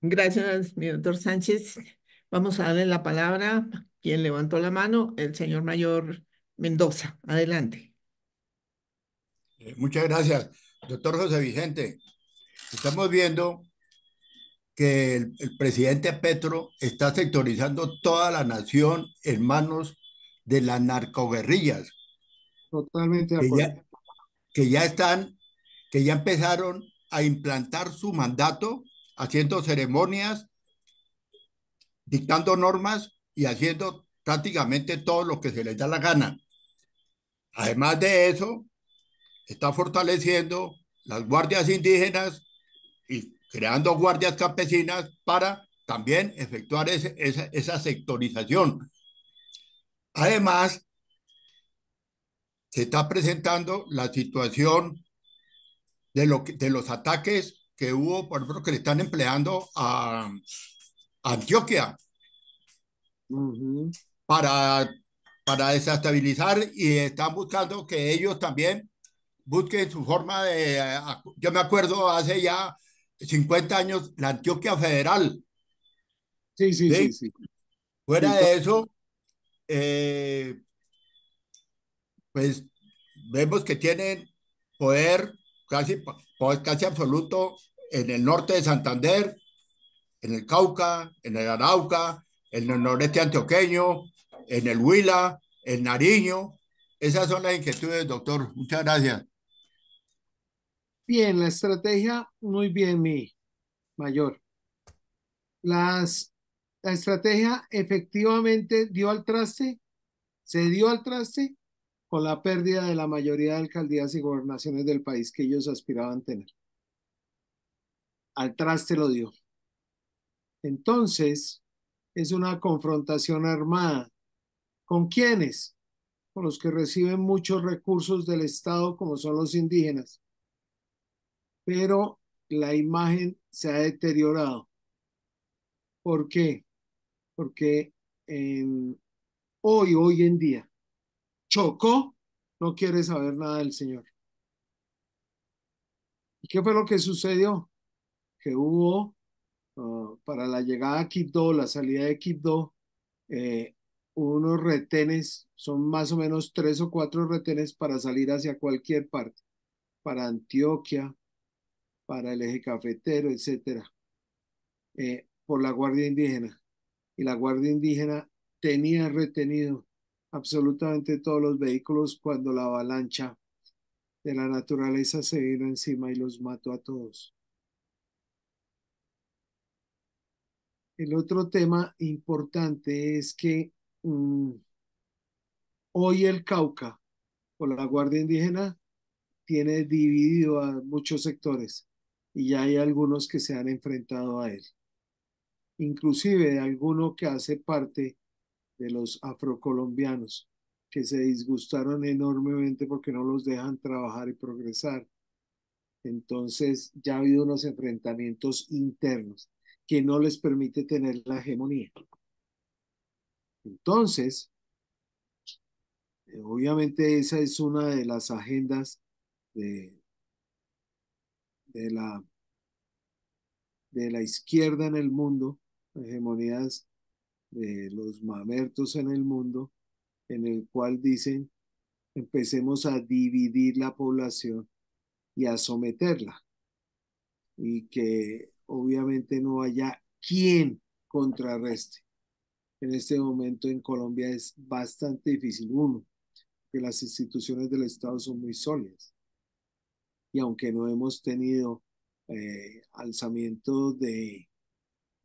Gracias, mi doctor Sánchez. Vamos a darle la palabra. Quien levantó la mano, el señor mayor Mendoza. Adelante. Eh, muchas gracias, doctor José Vicente. Estamos viendo que el, presidente Petro está sectorizando toda la nación en manos de las narcoguerrillas. Totalmente de acuerdo. que ya están que ya empezaron a implantar su mandato haciendo ceremonias, dictando normas y haciendo prácticamente todo lo que se les da la gana. Además de eso, está fortaleciendo las guardias indígenas y creando guardias campesinas para también efectuar esa sectorización. Además, se está presentando la situación de, lo de los ataques que hubo, por ejemplo, que le están empleando a, Antioquia para, para desestabilizar y están buscando que ellos también busquen su forma de... Yo me acuerdo hace ya 50 años, la Antioquia Federal. Sí, sí, sí. Fuera de eso, eh, pues vemos que tienen poder casi, casi absoluto en el norte de Santander, en el Cauca, en el Arauca, en el noreste antioqueño, en el Huila, en Nariño. Esas son las inquietudes, doctor. Muchas gracias. Bien, la estrategia, muy bien, mi mayor. la estrategia efectivamente dio al traste, se dio al traste con la pérdida de la mayoría de alcaldías y gobernaciones del país que ellos aspiraban tener. Al traste lo dio. Entonces, es una confrontación armada. ¿Con quiénes? Con los que reciben muchos recursos del Estado, como son los indígenas. Pero la imagen se ha deteriorado. ¿Por qué? Porque hoy, hoy en día, chocó, no quiere saber nada del Señor. ¿Y qué fue lo que sucedió? Que hubo ah, para la llegada a Quito, la salida de Quito, eh, unos retenes, son más o menos tres o cuatro retenes para salir hacia cualquier parte, para Antioquia, para el eje cafetero, etcétera, eh, por la Guardia Indígena. Y la Guardia Indígena tenía retenido absolutamente todos los vehículos cuando la avalancha de la naturaleza se vino encima y los mató a todos. El otro tema importante es que mm, hoy el Cauca o la Guardia Indígena tiene dividido a muchos sectores y ya hay algunos que se han enfrentado a él. Inclusive alguno que hace parte de los afrocolombianos, que se disgustaron enormemente porque no los dejan trabajar y progresar. Entonces ya ha habido unos enfrentamientos internos que no les permite tener la hegemonía. Entonces, eh, obviamente esa es una de las agendas de, de, la, de la izquierda en el mundo, hegemonías de los mamertos en el mundo, en el cual dicen, empecemos a dividir la población y a someterla. Y que obviamente no haya quien contrarreste. En este momento en Colombia es bastante difícil, uno, que las instituciones del Estado son muy sólidas. Y aunque no hemos tenido eh, alzamiento de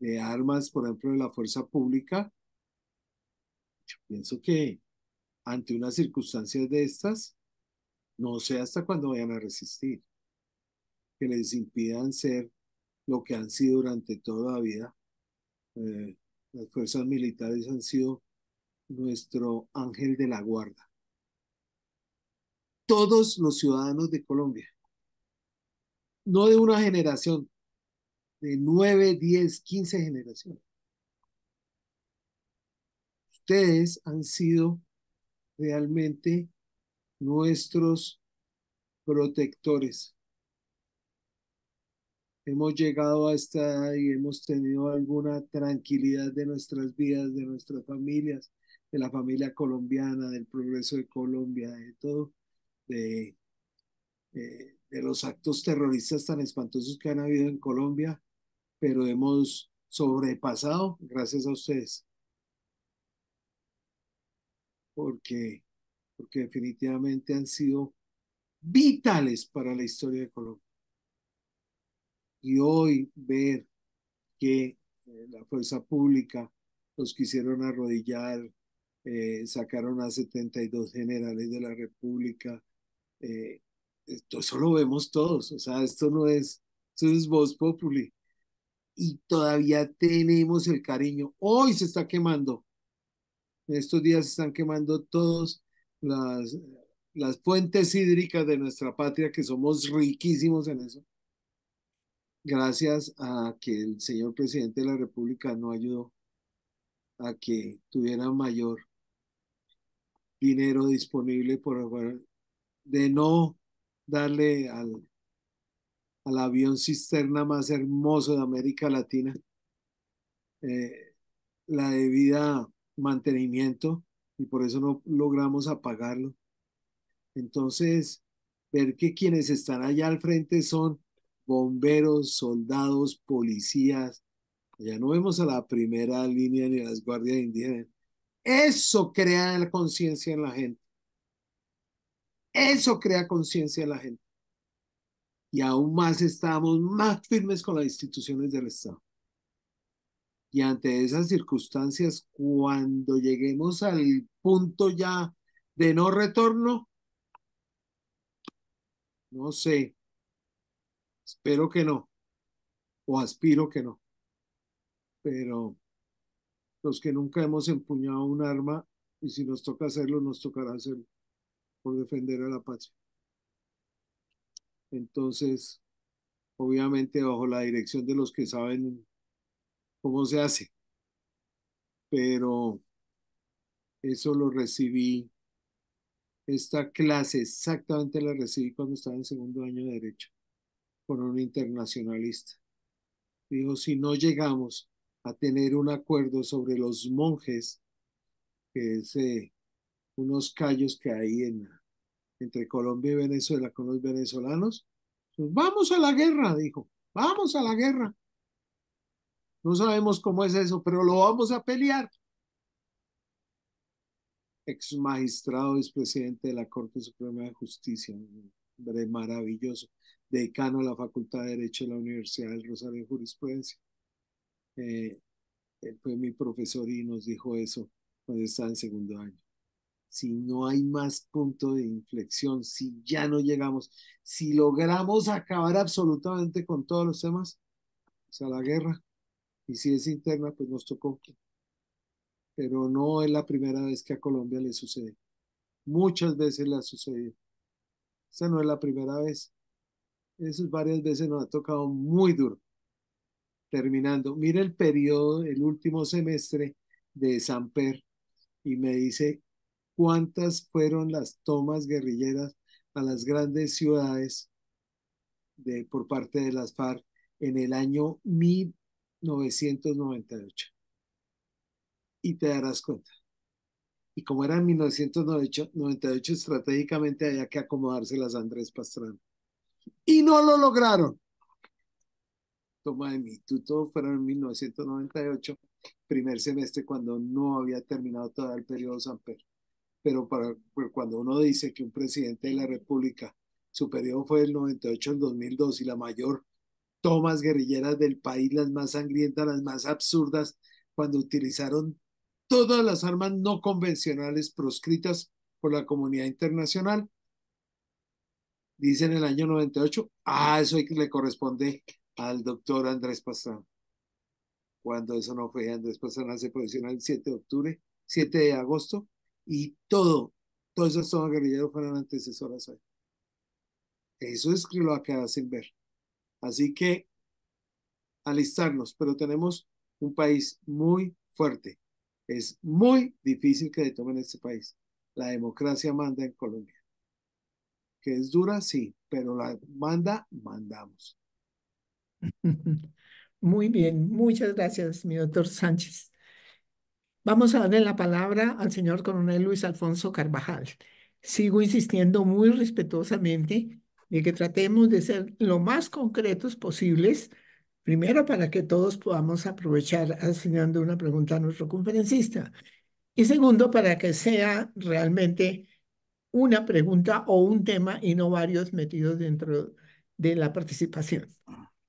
de armas, por ejemplo, de la fuerza pública, yo pienso que ante unas circunstancias de estas, no sé hasta cuándo vayan a resistir, que les impidan ser lo que han sido durante toda la vida. Eh, las fuerzas militares han sido nuestro ángel de la guarda. Todos los ciudadanos de Colombia, no de una generación, de nueve, diez, quince generaciones. Ustedes han sido realmente nuestros protectores. Hemos llegado a esta y hemos tenido alguna tranquilidad de nuestras vidas, de nuestras familias, de la familia colombiana, del progreso de Colombia, de todo, de eh, los actos terroristas tan espantosos que han habido en Colombia, pero hemos sobrepasado gracias a ustedes. Porque, porque definitivamente han sido vitales para la historia de Colombia. Y hoy ver que eh, la fuerza pública los quisieron arrodillar, eh, sacaron a 72 generales de la República. Eh, esto, eso lo vemos todos, o sea, esto no es, esto es voz populi, y todavía tenemos el cariño. Hoy se está quemando. En estos días se están quemando todas las, las fuentes hídricas de nuestra patria, que somos riquísimos en eso. Gracias a que el señor presidente de la República no ayudó a que tuviera mayor dinero disponible por de no darle al al avión cisterna más hermoso de América Latina, eh, la debida mantenimiento y por eso no logramos apagarlo. Entonces, ver que quienes están allá al frente son bomberos, soldados, policías. Ya no vemos a la primera línea ni a las guardias indígenas. Eso crea conciencia en la gente. Eso crea conciencia en la gente y aún más estamos más firmes con las instituciones del Estado. Y ante esas circunstancias, cuando lleguemos al punto ya de no retorno, no sé, espero que no, o aspiro que no, pero los que nunca hemos empuñado un arma, y si nos toca hacerlo, nos tocará hacerlo por defender a la patria. Entonces, obviamente bajo la dirección de los que saben cómo se hace. Pero eso lo recibí, esta clase exactamente la recibí cuando estaba en segundo año de Derecho, con un internacionalista. Dijo, si no llegamos a tener un acuerdo sobre los monjes, que es eh, unos callos que hay en, entre Colombia y Venezuela con los venezolanos. Pues, vamos a la guerra, dijo, vamos a la guerra. No sabemos cómo es eso, pero lo vamos a pelear. Ex magistrado, ex presidente de la Corte Suprema de Justicia, hombre maravilloso, decano de la Facultad de Derecho de la Universidad del Rosario de Jurisprudencia. Eh, fue mi profesor y nos dijo eso cuando estaba en segundo año si no hay más punto de inflexión, si ya no llegamos, si logramos acabar absolutamente con todos los temas, o sea, la guerra, y si es interna, pues nos tocó. Pero no es la primera vez que a Colombia le sucede. Muchas veces le ha sucedido. esa no es la primera vez. Eso varias veces nos ha tocado muy duro. Terminando, mire el periodo, el último semestre de Samper, y me dice cuántas fueron las tomas guerrilleras a las grandes ciudades de, por parte de las FARC en el año 1998. Y te darás cuenta. Y como era en 1998, estratégicamente había que acomodarse las Andrés Pastrana. Y no lo lograron. Toma de mí, tú todo fueron en 1998, primer semestre, cuando no había terminado todavía el periodo San Pedro pero para, pues, cuando uno dice que un presidente de la República, su periodo fue el 98 al 2002 y la mayor tomas guerrilleras del país, las más sangrientas, las más absurdas, cuando utilizaron todas las armas no convencionales proscritas por la comunidad internacional, dice en el año 98, ah, eso le corresponde al doctor Andrés Pastrana. Cuando eso no fue, Andrés Pastrana se posiciona el 7 de octubre, 7 de agosto, y todo, todas esas zonas guerrilleros fueron antecesoras ahí. Eso es que lo que sin ver. Así que alistarnos, pero tenemos un país muy fuerte. Es muy difícil que detomen este país. La democracia manda en Colombia. Que es dura, sí, pero la manda, mandamos. Muy bien, muchas gracias, mi doctor Sánchez. Vamos a darle la palabra al señor coronel Luis Alfonso Carvajal. Sigo insistiendo muy respetuosamente de que tratemos de ser lo más concretos posibles, primero para que todos podamos aprovechar asignando una pregunta a nuestro conferencista y segundo para que sea realmente una pregunta o un tema y no varios metidos dentro de la participación.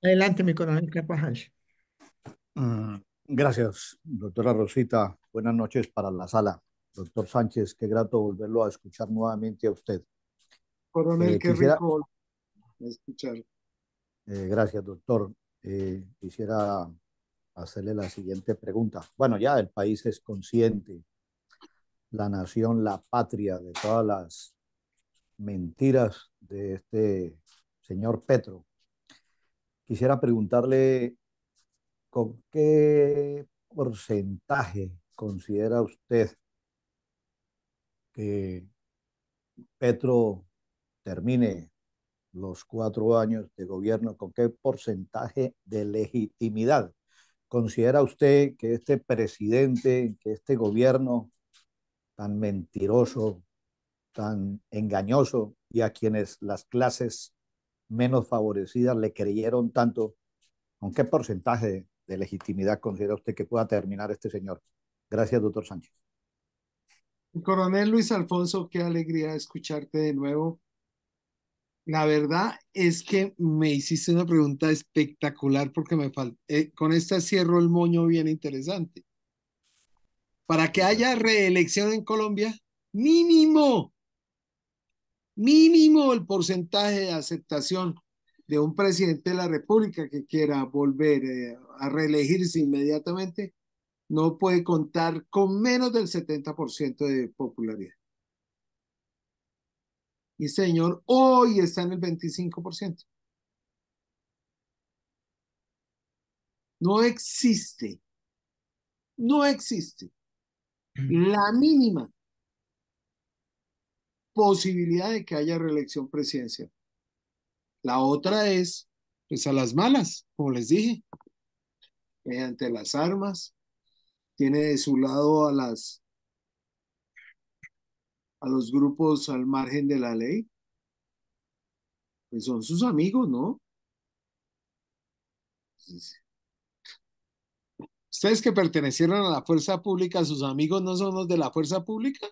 Adelante, mi coronel Carvajal. Ah, Gracias, doctora Rosita. Buenas noches para la sala. Doctor Sánchez, qué grato volverlo a escuchar nuevamente a usted. Coronel, eh, qué rico escuchar. Eh, gracias, doctor. Eh, quisiera hacerle la siguiente pregunta. Bueno, ya el país es consciente, la nación, la patria de todas las mentiras de este señor Petro. Quisiera preguntarle ¿con qué porcentaje considera usted que Petro termine los cuatro años de gobierno? ¿Con qué porcentaje de legitimidad considera usted que este presidente, que este gobierno tan mentiroso, tan engañoso y a quienes las clases menos favorecidas le creyeron tanto, ¿con qué porcentaje de legitimidad considera usted que pueda terminar este señor? Gracias, doctor Sánchez. Coronel Luis Alfonso, qué alegría escucharte de nuevo. La verdad es que me hiciste una pregunta espectacular porque me falta. Eh, con esta cierro el moño bien interesante. Para que haya reelección en Colombia, mínimo, mínimo el porcentaje de aceptación de un presidente de la República que quiera volver eh, a reelegirse inmediatamente, no puede contar con menos del 70% de popularidad. Y señor, hoy está en el 25%. No existe, no existe mm. la mínima posibilidad de que haya reelección presidencial. La otra es, pues a las malas, como les dije, mediante las armas. Tiene de su lado a las a los grupos al margen de la ley. Pues son sus amigos, ¿no? Ustedes que pertenecieron a la fuerza pública, sus amigos no son los de la fuerza pública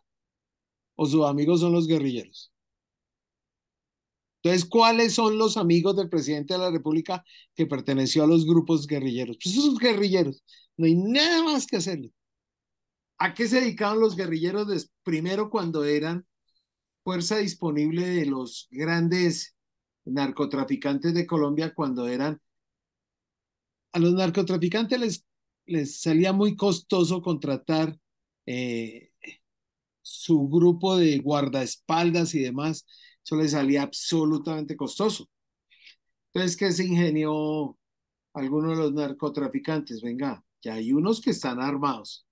o sus amigos son los guerrilleros. Entonces, ¿cuáles son los amigos del presidente de la República que perteneció a los grupos guerrilleros? Pues esos guerrilleros, no hay nada más que hacerle. ¿A qué se dedicaban los guerrilleros primero cuando eran fuerza disponible de los grandes narcotraficantes de Colombia cuando eran a los narcotraficantes les, les salía muy costoso contratar eh, su grupo de guardaespaldas y demás eso le salía absolutamente costoso. Entonces, ¿qué se ingenió alguno de los narcotraficantes? Venga, ya hay unos que están armados.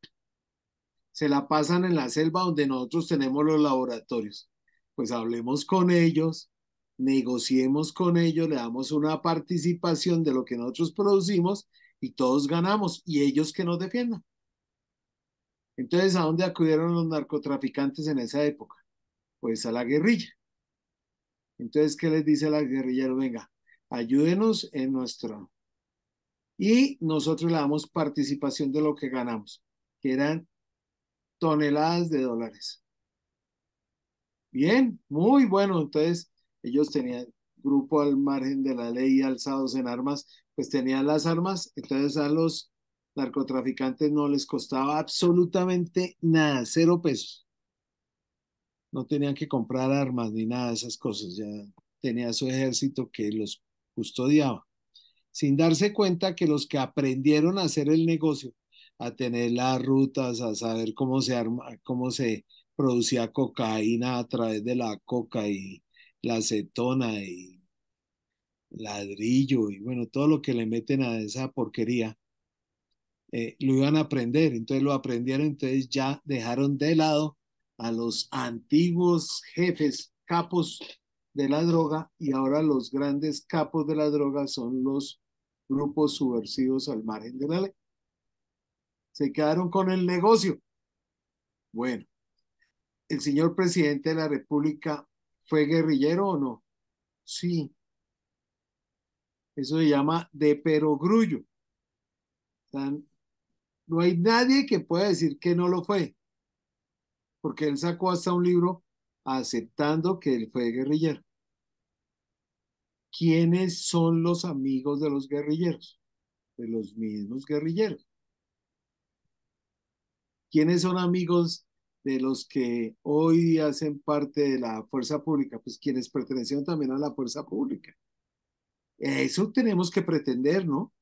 Se la pasan en la selva donde nosotros tenemos los laboratorios. Pues hablemos con ellos, negociemos con ellos, le damos una participación de lo que nosotros producimos y todos ganamos y ellos que nos defiendan. Entonces, ¿a dónde acudieron los narcotraficantes en esa época? Pues a la guerrilla. Entonces, ¿qué les dice la guerrillero? Venga, ayúdenos en nuestro. Y nosotros le damos participación de lo que ganamos, que eran toneladas de dólares. Bien, muy bueno. Entonces, ellos tenían grupo al margen de la ley alzados en armas, pues tenían las armas, entonces a los narcotraficantes no les costaba absolutamente nada, cero pesos no tenían que comprar armas ni nada de esas cosas, ya tenía su ejército que los custodiaba, sin darse cuenta que los que aprendieron a hacer el negocio, a tener las rutas, a saber cómo se arma, cómo se producía cocaína a través de la coca y la acetona y ladrillo y bueno, todo lo que le meten a esa porquería, eh, lo iban a aprender, entonces lo aprendieron, entonces ya dejaron de lado a los antiguos jefes, capos de la droga y ahora los grandes capos de la droga son los grupos subversivos al margen de la ley. Se quedaron con el negocio. Bueno, ¿el señor presidente de la República fue guerrillero o no? Sí. Eso se llama de perogrullo. no hay nadie que pueda decir que no lo fue porque él sacó hasta un libro aceptando que él fue guerrillero. ¿Quiénes son los amigos de los guerrilleros? De los mismos guerrilleros. ¿Quiénes son amigos de los que hoy hacen parte de la fuerza pública? Pues quienes pertenecieron también a la fuerza pública. Eso tenemos que pretender, ¿no?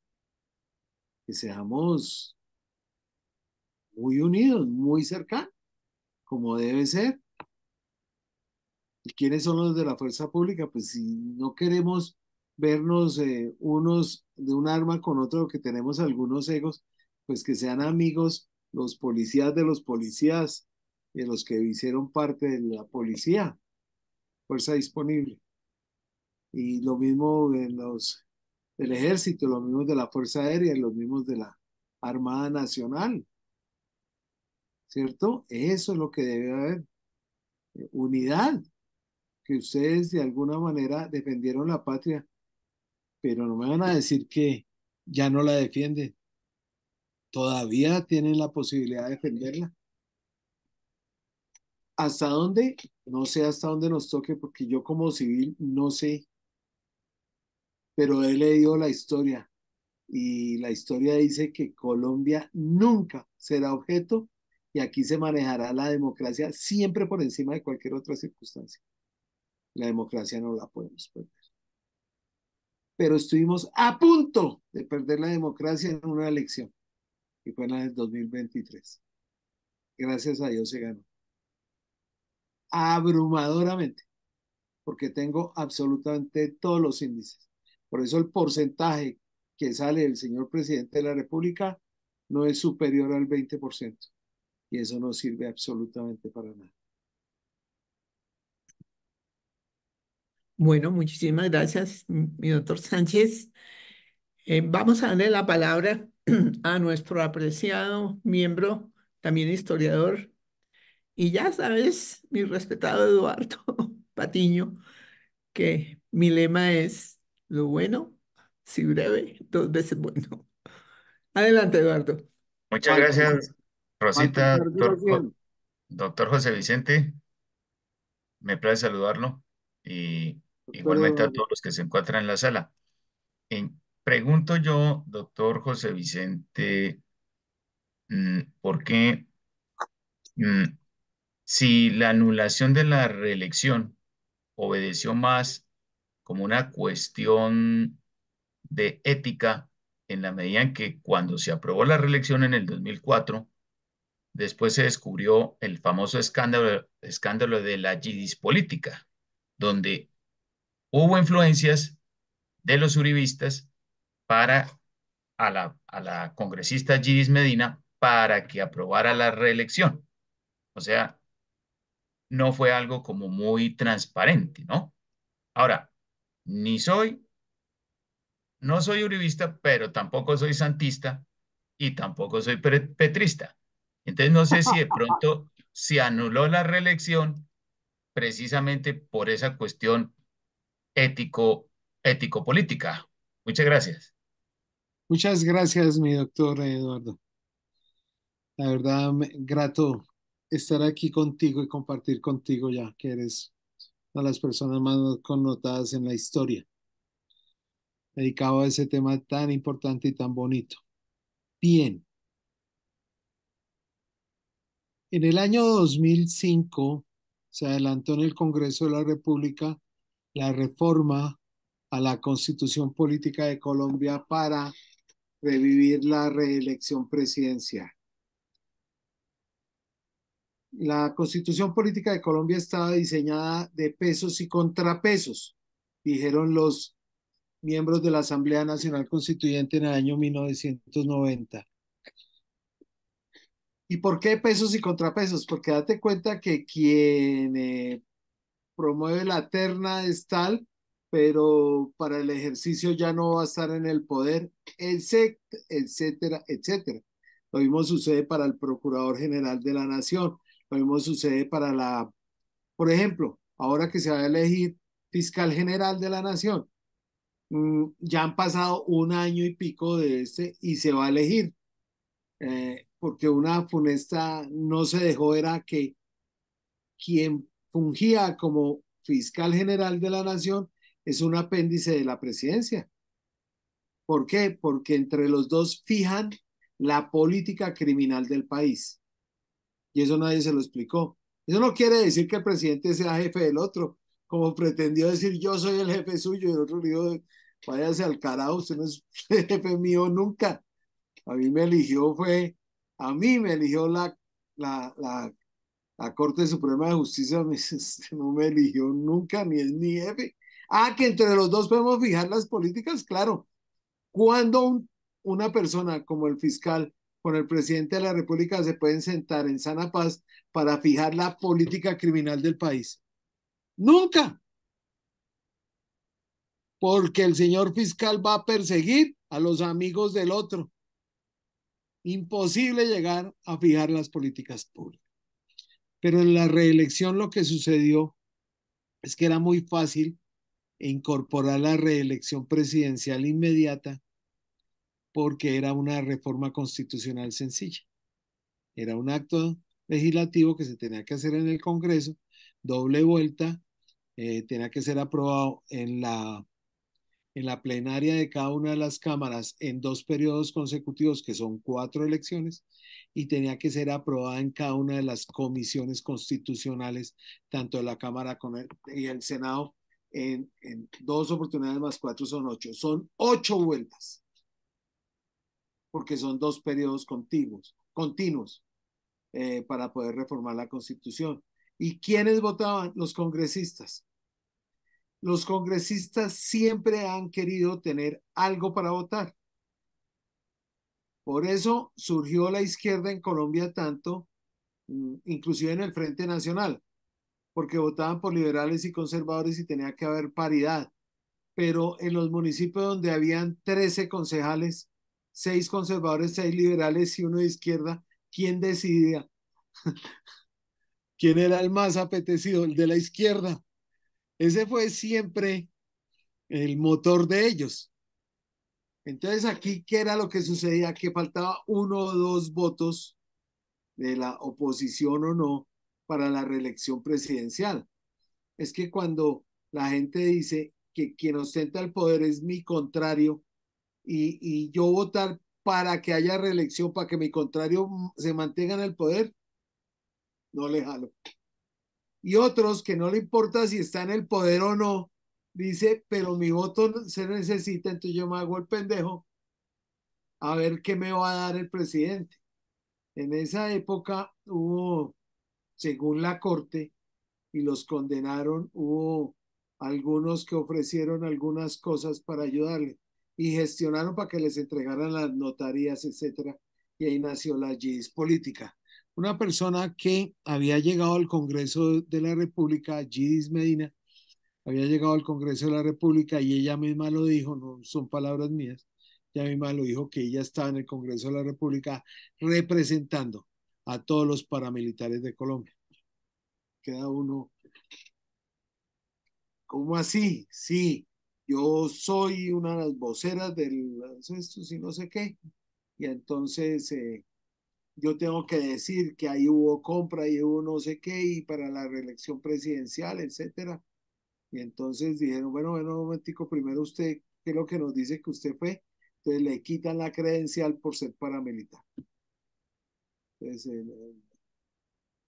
Que seamos muy unidos, muy cercanos como debe ser. ¿Y quiénes son los de la fuerza pública? Pues si no queremos vernos eh, unos de un arma con otro, que tenemos algunos egos, pues que sean amigos los policías de los policías, de eh, los que hicieron parte de la policía, fuerza disponible. Y lo mismo en los del ejército, lo mismo de la Fuerza Aérea, lo mismo de la Armada Nacional. ¿cierto? Eso es lo que debe haber. Eh, unidad, que ustedes de alguna manera defendieron la patria, pero no me van a decir que ya no la defienden. Todavía tienen la posibilidad de defenderla. ¿Hasta dónde? No sé hasta dónde nos toque, porque yo como civil no sé. Pero he leído la historia y la historia dice que Colombia nunca será objeto y aquí se manejará la democracia siempre por encima de cualquier otra circunstancia. La democracia no la podemos perder. Pero estuvimos a punto de perder la democracia en una elección, y fue en la del 2023. Gracias a Dios se ganó. Abrumadoramente, porque tengo absolutamente todos los índices. Por eso el porcentaje que sale del señor presidente de la República no es superior al 20% y eso no sirve absolutamente para nada. Bueno, muchísimas gracias, mi doctor Sánchez. Eh, vamos a darle la palabra a nuestro apreciado miembro, también historiador, y ya sabes, mi respetado Eduardo Patiño, que mi lema es lo bueno, si breve, dos veces bueno. Adelante, Eduardo. Muchas gracias, Rosita, doctor, José Vicente, me place saludarlo y igualmente a todos los que se encuentran en la sala. pregunto yo, doctor José Vicente, mm, ¿por qué mm, si la anulación de la reelección obedeció más como una cuestión de ética en la medida en que cuando se aprobó la reelección en el 2004, Después se descubrió el famoso escándalo, escándalo de la Gidis política, donde hubo influencias de los uribistas para a la, a la congresista Gidis Medina para que aprobara la reelección. O sea, no fue algo como muy transparente, ¿no? Ahora, ni soy, no soy uribista, pero tampoco soy santista y tampoco soy petrista. Entonces no sé si de pronto se anuló la reelección precisamente por esa cuestión ético, ético-política. Muchas gracias. Muchas gracias, mi doctor Eduardo. La verdad, grato estar aquí contigo y compartir contigo ya que eres una de las personas más connotadas en la historia, dedicado a ese tema tan importante y tan bonito. Bien, en el año 2005 se adelantó en el Congreso de la República la reforma a la Constitución Política de Colombia para revivir la reelección presidencial. La Constitución Política de Colombia estaba diseñada de pesos y contrapesos, dijeron los miembros de la Asamblea Nacional Constituyente en el año 1990. ¿Y por qué pesos y contrapesos? Porque date cuenta que quien eh, promueve la terna es tal, pero para el ejercicio ya no va a estar en el poder, etcétera, etcétera. Lo mismo sucede para el Procurador General de la Nación, lo mismo sucede para la, por ejemplo, ahora que se va a elegir Fiscal General de la Nación, mm, ya han pasado un año y pico de este y se va a elegir. Eh, porque una funesta no se dejó, era que quien fungía como fiscal general de la nación es un apéndice de la presidencia. ¿Por qué? Porque entre los dos fijan la política criminal del país. Y eso nadie se lo explicó. Eso no quiere decir que el presidente sea jefe del otro, como pretendió decir yo soy el jefe suyo y el otro le dijo, váyase al carajo, usted no es jefe mío nunca. A mí me eligió fue a mí me eligió la, la, la, Corte Suprema de Justicia, este no me eligió nunca, ni el nieve. Ah, que entre los dos podemos fijar las políticas, claro. Cuando un, una persona como el fiscal con el presidente de la República se pueden sentar en sana paz para fijar la política criminal del país. Nunca. Porque el señor fiscal va a perseguir a los amigos del otro. Imposible llegar a fijar las políticas públicas. Pero en la reelección lo que sucedió es que era muy fácil incorporar la reelección presidencial inmediata porque era una reforma constitucional sencilla. Era un acto legislativo que se tenía que hacer en el Congreso, doble vuelta, eh, tenía que ser aprobado en la en la plenaria de cada una de las cámaras en dos periodos consecutivos, que son cuatro elecciones, y tenía que ser aprobada en cada una de las comisiones constitucionales, tanto de la Cámara y el Senado, en, en dos oportunidades más cuatro son ocho. Son ocho vueltas, porque son dos periodos continuos, continuos eh, para poder reformar la Constitución. ¿Y quiénes votaban? Los congresistas los congresistas siempre han querido tener algo para votar. Por eso surgió la izquierda en Colombia tanto, mm, inclusive en el Frente Nacional, porque votaban por liberales y conservadores y tenía que haber paridad. Pero en los municipios donde habían 13 concejales, 6 conservadores, 6 liberales y uno de izquierda, ¿quién decidía? ¿Quién era el más apetecido? El de la izquierda. Ese fue siempre el motor de ellos. Entonces aquí, ¿qué era lo que sucedía? Que faltaba uno o dos votos de la oposición o no para la reelección presidencial. Es que cuando la gente dice que quien ostenta el poder es mi contrario y, y yo votar para que haya reelección, para que mi contrario se mantenga en el poder, no le jalo y otros que no le importa si está en el poder o no, dice, pero mi voto se necesita, entonces yo me hago el pendejo a ver qué me va a dar el presidente. En esa época hubo, según la corte, y los condenaron, hubo algunos que ofrecieron algunas cosas para ayudarle y gestionaron para que les entregaran las notarías, etcétera, y ahí nació la GIS política una persona que había llegado al Congreso de la República, Gidis Medina, había llegado al Congreso de la República y ella misma lo dijo, no son palabras mías, ella misma lo dijo que ella estaba en el Congreso de la República representando a todos los paramilitares de Colombia. Queda uno, ¿cómo así? Sí, yo soy una de las voceras del, esto, y no sé qué, y entonces... Eh, yo tengo que decir que ahí hubo compra, ahí hubo no sé qué, y para la reelección presidencial, etcétera. Y entonces dijeron, bueno, bueno, un momentico, primero usted, ¿qué es lo que nos dice que usted fue? Entonces le quitan la credencial por ser paramilitar. Entonces,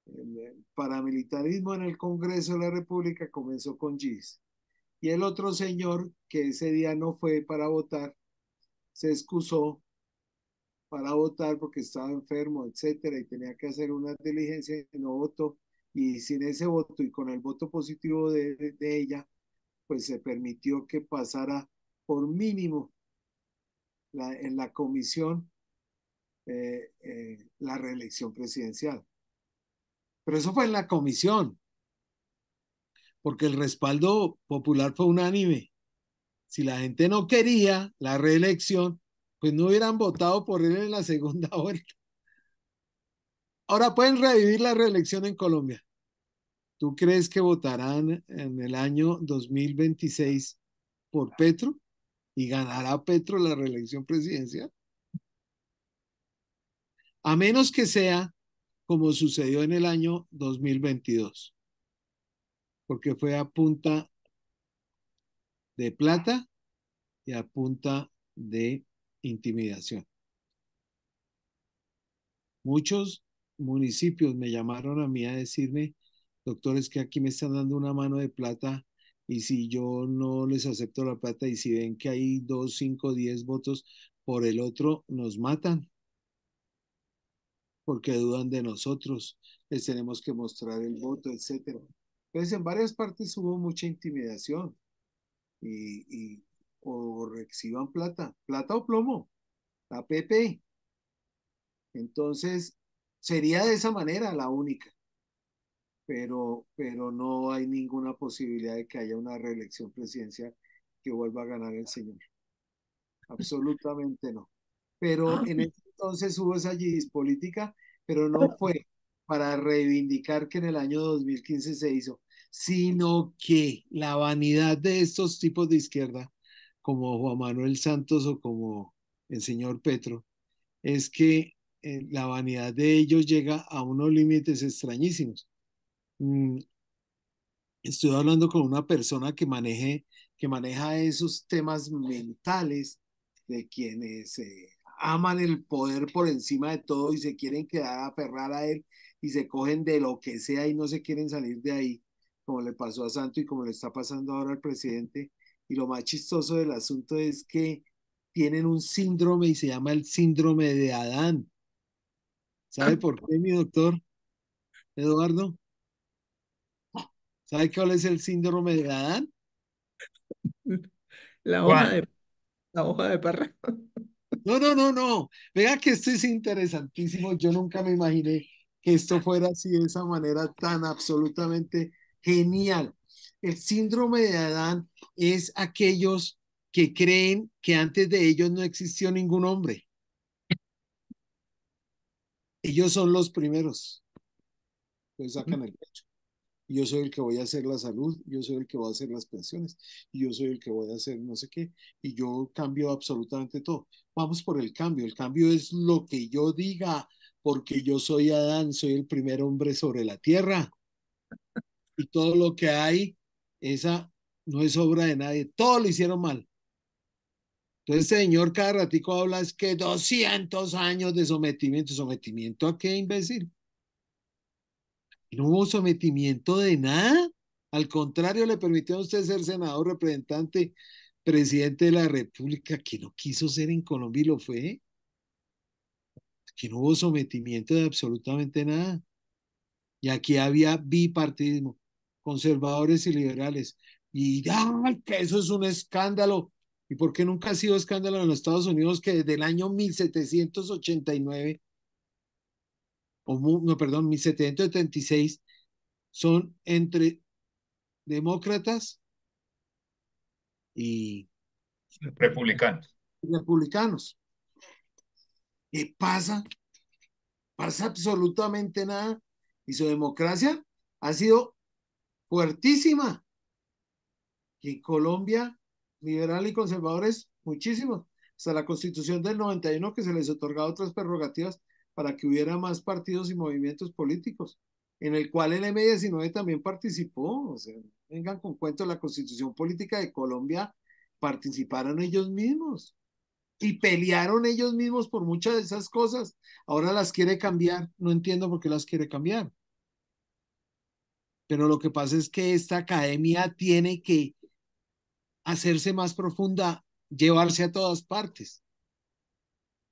el, el paramilitarismo en el Congreso de la República comenzó con Gis. Y el otro señor, que ese día no fue para votar, se excusó para votar porque estaba enfermo, etcétera, y tenía que hacer una diligencia y no votó. Y sin ese voto y con el voto positivo de, ella, pues se permitió que pasara por mínimo la, en la comisión eh, eh, la reelección presidencial. Pero eso fue en la comisión, porque el respaldo popular fue unánime. Si la gente no quería la reelección, pues no hubieran votado por él en la segunda vuelta. Ahora pueden revivir la reelección en Colombia. ¿Tú crees que votarán en el año 2026 por Petro? ¿Y ganará Petro la reelección presidencial? A menos que sea como sucedió en el año 2022, porque fue a punta de plata y a punta de intimidación. Muchos municipios me llamaron a mí a decirme, doctores, que aquí me están dando una mano de plata y si yo no les acepto la plata y si ven que hay dos, cinco, diez votos por el otro, nos matan porque dudan de nosotros, les tenemos que mostrar el voto, etcétera. Entonces, en varias partes hubo mucha intimidación y, y, o reciban plata, plata o plomo, la PP. Entonces, sería de esa manera la única, pero, pero no hay ninguna posibilidad de que haya una reelección presidencial que vuelva a ganar el señor. Absolutamente no. Pero ah, en ese entonces hubo esa política, pero no fue para reivindicar que en el año 2015 se hizo, sino que la vanidad de estos tipos de izquierda como Juan Manuel Santos o como el señor Petro, es que eh, la vanidad de ellos llega a unos límites extrañísimos. Mm, estoy hablando con una persona que, maneje, que maneja esos temas mentales de quienes aman el poder por encima de todo y se quieren quedar a aferrar a él y se cogen de lo que sea y no se quieren salir de ahí, como le pasó a Santo y como le está pasando ahora al presidente y lo más chistoso del asunto es que tienen un síndrome y se llama el síndrome de Adán. ¿Sabe por qué, mi doctor Eduardo? ¿Sabe cuál es el síndrome de Adán? La hoja de la hoja de parra. No, no, no, no. Vea que esto es interesantísimo. Yo nunca me imaginé que esto fuera así de esa manera tan absolutamente genial. El síndrome de Adán es aquellos que creen que antes de ellos no existió ningún hombre. Ellos son los primeros. el pecho. Yo soy el que voy a hacer la salud, yo soy el que voy a hacer las pensiones, yo soy el que voy a hacer no sé qué, y yo cambio absolutamente todo. Vamos por el cambio. El cambio es lo que yo diga, porque yo soy Adán, soy el primer hombre sobre la tierra. Y todo lo que hay, esa no es obra de nadie, todo lo hicieron mal. Entonces, este señor cada ratico habla es que 200 años de sometimiento, sometimiento a qué imbécil. No hubo sometimiento de nada. Al contrario, le permitió a usted ser senador, representante, presidente de la República, que no quiso ser en Colombia y lo fue. Que no hubo sometimiento de absolutamente nada. Y aquí había bipartidismo, conservadores y liberales, y ya, ¡ah! que eso es un escándalo. ¿Y por qué nunca ha sido escándalo en los Estados Unidos que desde el año 1789, o no, perdón, 1776, son entre demócratas y republicanos? Republicanos. ¿Qué pasa? Pasa absolutamente nada. Y su democracia ha sido fuertísima. Y en Colombia, liberal y conservadores, muchísimos. Hasta la constitución del 91 que se les otorgaba otras prerrogativas para que hubiera más partidos y movimientos políticos, en el cual el M19 también participó. O sea, vengan con cuento, la constitución política de Colombia participaron ellos mismos y pelearon ellos mismos por muchas de esas cosas. Ahora las quiere cambiar, no entiendo por qué las quiere cambiar. Pero lo que pasa es que esta academia tiene que hacerse más profunda, llevarse a todas partes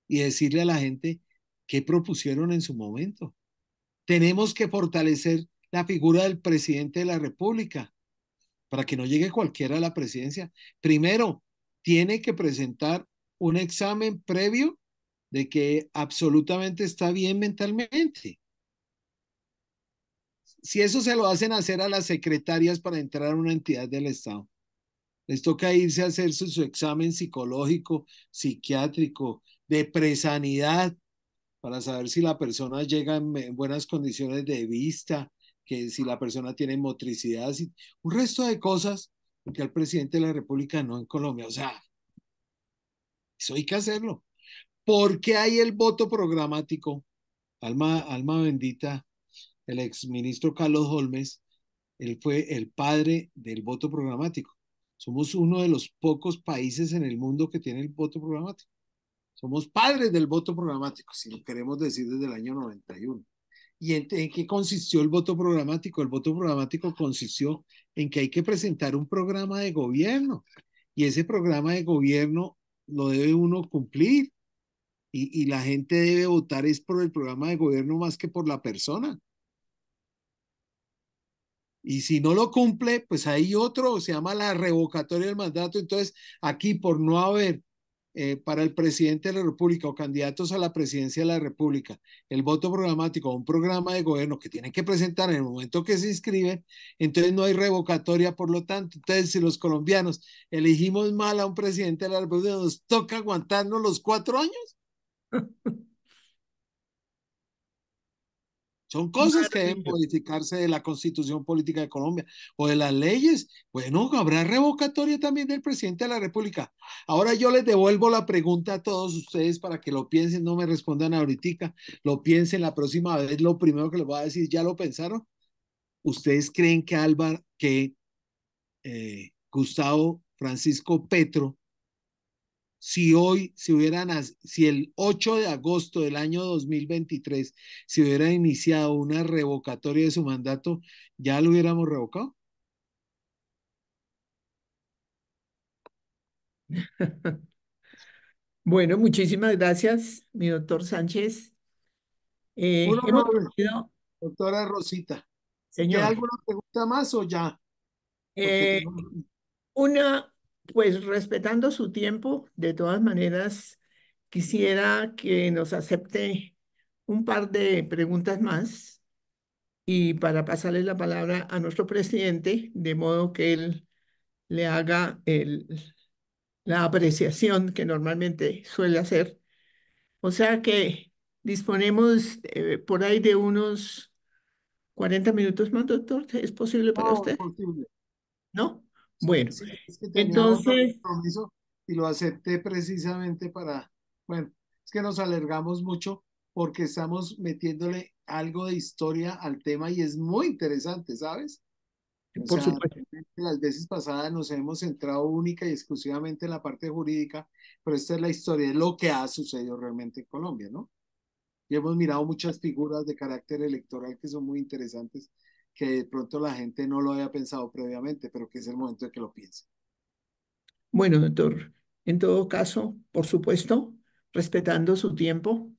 y decirle a la gente qué propusieron en su momento. Tenemos que fortalecer la figura del presidente de la República para que no llegue cualquiera a la presidencia. Primero, tiene que presentar un examen previo de que absolutamente está bien mentalmente. Si eso se lo hacen hacer a las secretarias para entrar a una entidad del Estado, les toca irse a hacer su examen psicológico, psiquiátrico, de presanidad, para saber si la persona llega en, buenas condiciones de vista, que si la persona tiene motricidad, un resto de cosas que el presidente de la República no en Colombia. O sea, eso hay que hacerlo. porque hay el voto programático? Alma, alma bendita, el exministro Carlos Holmes, él fue el padre del voto programático. Somos uno de los pocos países en el mundo que tiene el voto programático. Somos padres del voto programático, si lo queremos decir desde el año 91. ¿Y en, en, qué consistió el voto programático? El voto programático consistió en que hay que presentar un programa de gobierno y ese programa de gobierno lo debe uno cumplir y la gente debe votar es por el programa de gobierno más que por la persona. Y si no lo cumple, pues hay otro, se llama la revocatoria del mandato. Entonces, aquí por no haber eh, para el presidente de la República o candidatos a la presidencia de la República el voto programático, o un programa de gobierno que tienen que presentar en el momento que se inscribe entonces no hay revocatoria, por lo tanto, entonces si los colombianos elegimos mal a un presidente de la República, nos toca aguantarnos los cuatro años. Son cosas que deben modificarse de la constitución política de Colombia o de las leyes. Bueno, habrá revocatoria también del presidente de la República. Ahora yo les devuelvo la pregunta a todos ustedes para que lo piensen, no me respondan ahorita, lo piensen la próxima vez. Lo primero que les voy a decir, ¿ya lo pensaron? ¿Ustedes creen que Álvaro, que eh, Gustavo Francisco Petro si hoy, si hubieran, si el 8 de agosto del año 2023 se hubiera iniciado una revocatoria de su mandato, ¿ya lo hubiéramos revocado? Bueno, muchísimas gracias, mi doctor Sánchez. Eh, doctora Rosita, señor. alguna pregunta más o ya? Eh, una, pues respetando su tiempo, de todas maneras, quisiera que nos acepte un par de preguntas más y para pasarle la palabra a nuestro presidente, de modo que él le haga la apreciación que normalmente suele hacer. O sea que disponemos eh, por ahí de unos 40 minutos más, doctor. ¿Es posible para usted? ¿No? Bueno, entonces... Y lo acepté precisamente para, bueno, es que nos alargamos mucho porque estamos metiéndole algo de historia al tema y es muy interesante, ¿sabes? Por supuesto. Las veces pasadas nos hemos centrado única y exclusivamente en la parte jurídica, pero esta es la historia, de lo que ha sucedido realmente en Colombia, ¿no? Y hemos mirado muchas figuras de carácter electoral que son muy interesantes que de pronto la gente no lo haya pensado previamente, pero que es el momento de que lo piense. Bueno, doctor, en todo caso, por supuesto, respetando su tiempo,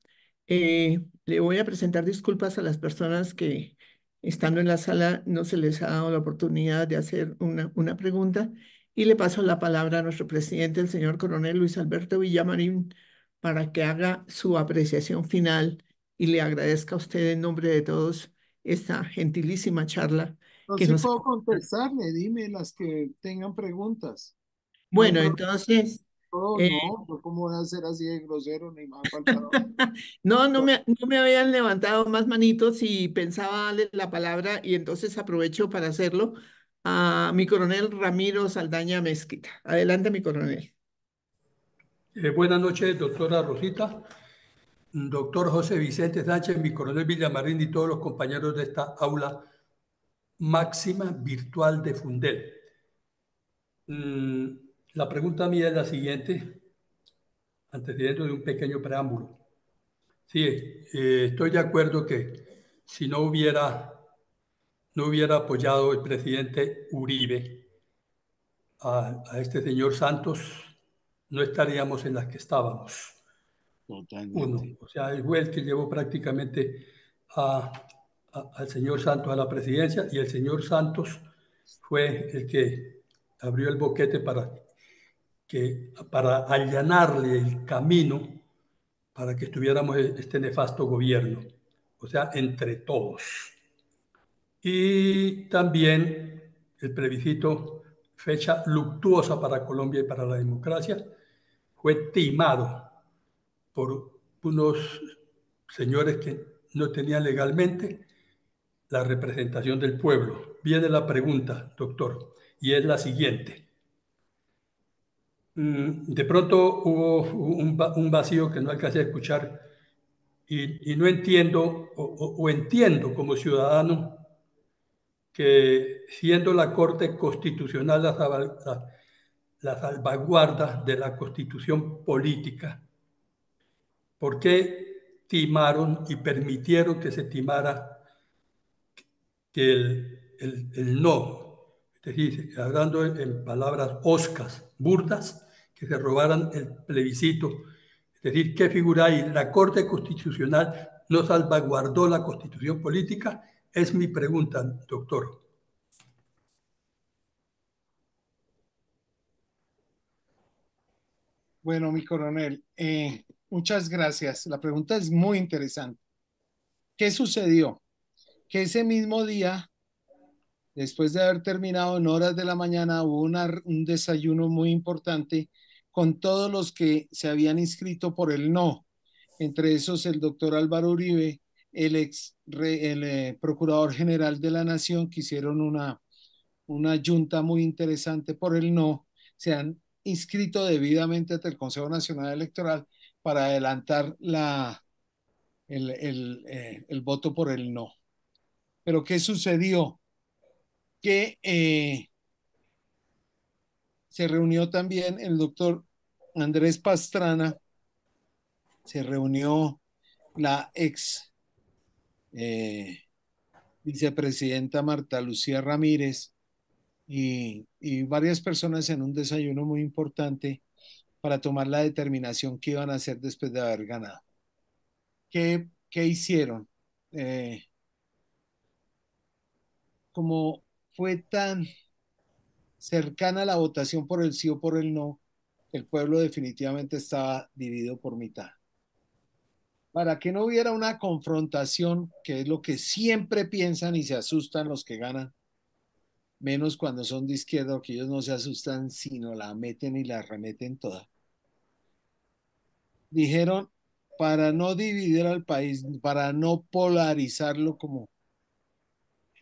eh, le voy a presentar disculpas a las personas que estando en la sala no se les ha dado la oportunidad de hacer una, una pregunta y le paso la palabra a nuestro presidente, el señor coronel Luis Alberto Villamarín, para que haga su apreciación final y le agradezca a usted en nombre de todos esta gentilísima charla. No, que puedo contestarle, dime las que tengan preguntas. Bueno, entonces... No, eh, no, pues, así de grosero? Ni no, no me, no me habían levantado más manitos y pensaba darle la palabra y entonces aprovecho para hacerlo a mi coronel Ramiro Saldaña Mezquita. Adelante, mi coronel. Eh, buenas noches, doctora Rosita doctor José Vicente Sánchez, mi coronel Villamarín y todos los compañeros de esta aula máxima virtual de Fundel. Mm, la pregunta mía es la siguiente, antecedente de un pequeño preámbulo. Sí, eh, estoy de acuerdo que si no hubiera, no hubiera apoyado el presidente Uribe a este señor Santos, no estaríamos en las que estábamos uno. O sea, fue el que llevó prácticamente al señor Santos a la presidencia y el señor Santos fue el que abrió el boquete para, que, para allanarle el camino para que estuviéramos este nefasto gobierno, o sea, entre todos. Y también el plebiscito, fecha luctuosa para Colombia y para la democracia, fue timado por unos señores que no tenían legalmente la representación del pueblo. Viene la pregunta, doctor, y es la siguiente. Mm, de pronto hubo un vacío que no alcancé a escuchar y, no entiendo o, entiendo como ciudadano que siendo la Corte Constitucional las la, salvaguarda de la constitución política, ¿Por qué timaron y permitieron que se timara que el, no? Es decir, hablando en palabras oscas, burdas, que se robaran el plebiscito. Es decir, ¿qué figura hay? La Corte Constitucional no salvaguardó la constitución política. Es mi pregunta, doctor. Bueno, mi coronel, eh, Muchas gracias. La pregunta es muy interesante. ¿Qué sucedió? Que ese mismo día, después de haber terminado en horas de la mañana, hubo un desayuno muy importante con todos los que se habían inscrito por el no. Entre esos el doctor Álvaro Uribe, el ex eh, procurador general de la nación, que hicieron una, una yunta muy interesante por el no. Se han inscrito debidamente ante el Consejo Nacional Electoral para adelantar la, eh, el, voto por el no. Pero ¿qué sucedió? Que eh, se reunió también el doctor Andrés Pastrana, se reunió la ex eh, vicepresidenta Marta Lucía Ramírez y, y varias personas en un desayuno muy importante para tomar la determinación que iban a hacer después de haber ganado. ¿Qué, hicieron? Eh, como fue tan cercana la votación por el sí o por el no, el pueblo definitivamente estaba dividido por mitad. Para que no hubiera una confrontación, que es lo que siempre piensan y se asustan los que ganan, menos cuando son de izquierda, que ellos no se asustan, sino la meten y la remeten toda. Dijeron, para no dividir al país, para no polarizarlo como...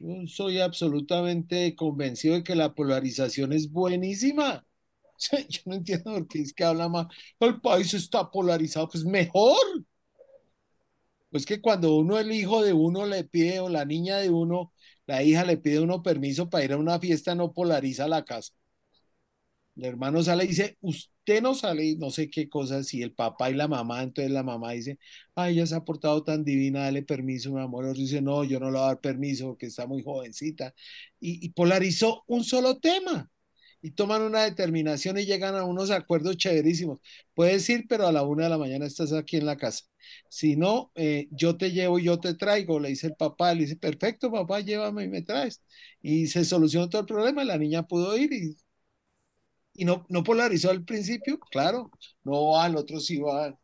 Yo soy absolutamente convencido de que la polarización es buenísima. Yo no entiendo por qué es que habla más. El país está polarizado, pues mejor. Pues que cuando uno, el hijo de uno, le pide o la niña de uno, la hija le pide uno permiso para ir a una fiesta, no polariza la casa. El hermano sale y dice, usted no sale, no sé qué cosas, y el papá y la mamá, entonces la mamá dice, ay, ella se ha portado tan divina, dale permiso, mi amor. Y dice, no, yo no le voy a dar permiso porque está muy jovencita. Y, y polarizó un solo tema y toman una determinación y llegan a unos acuerdos chéverísimos. Puedes ir, pero a la una de la mañana estás aquí en la casa. Si no, eh, yo te llevo y yo te traigo, le dice el papá, le dice, perfecto, papá, llévame y me traes. Y se solucionó todo el problema, la niña pudo ir y, no, no polarizó al principio, claro, no va, el otro sí va.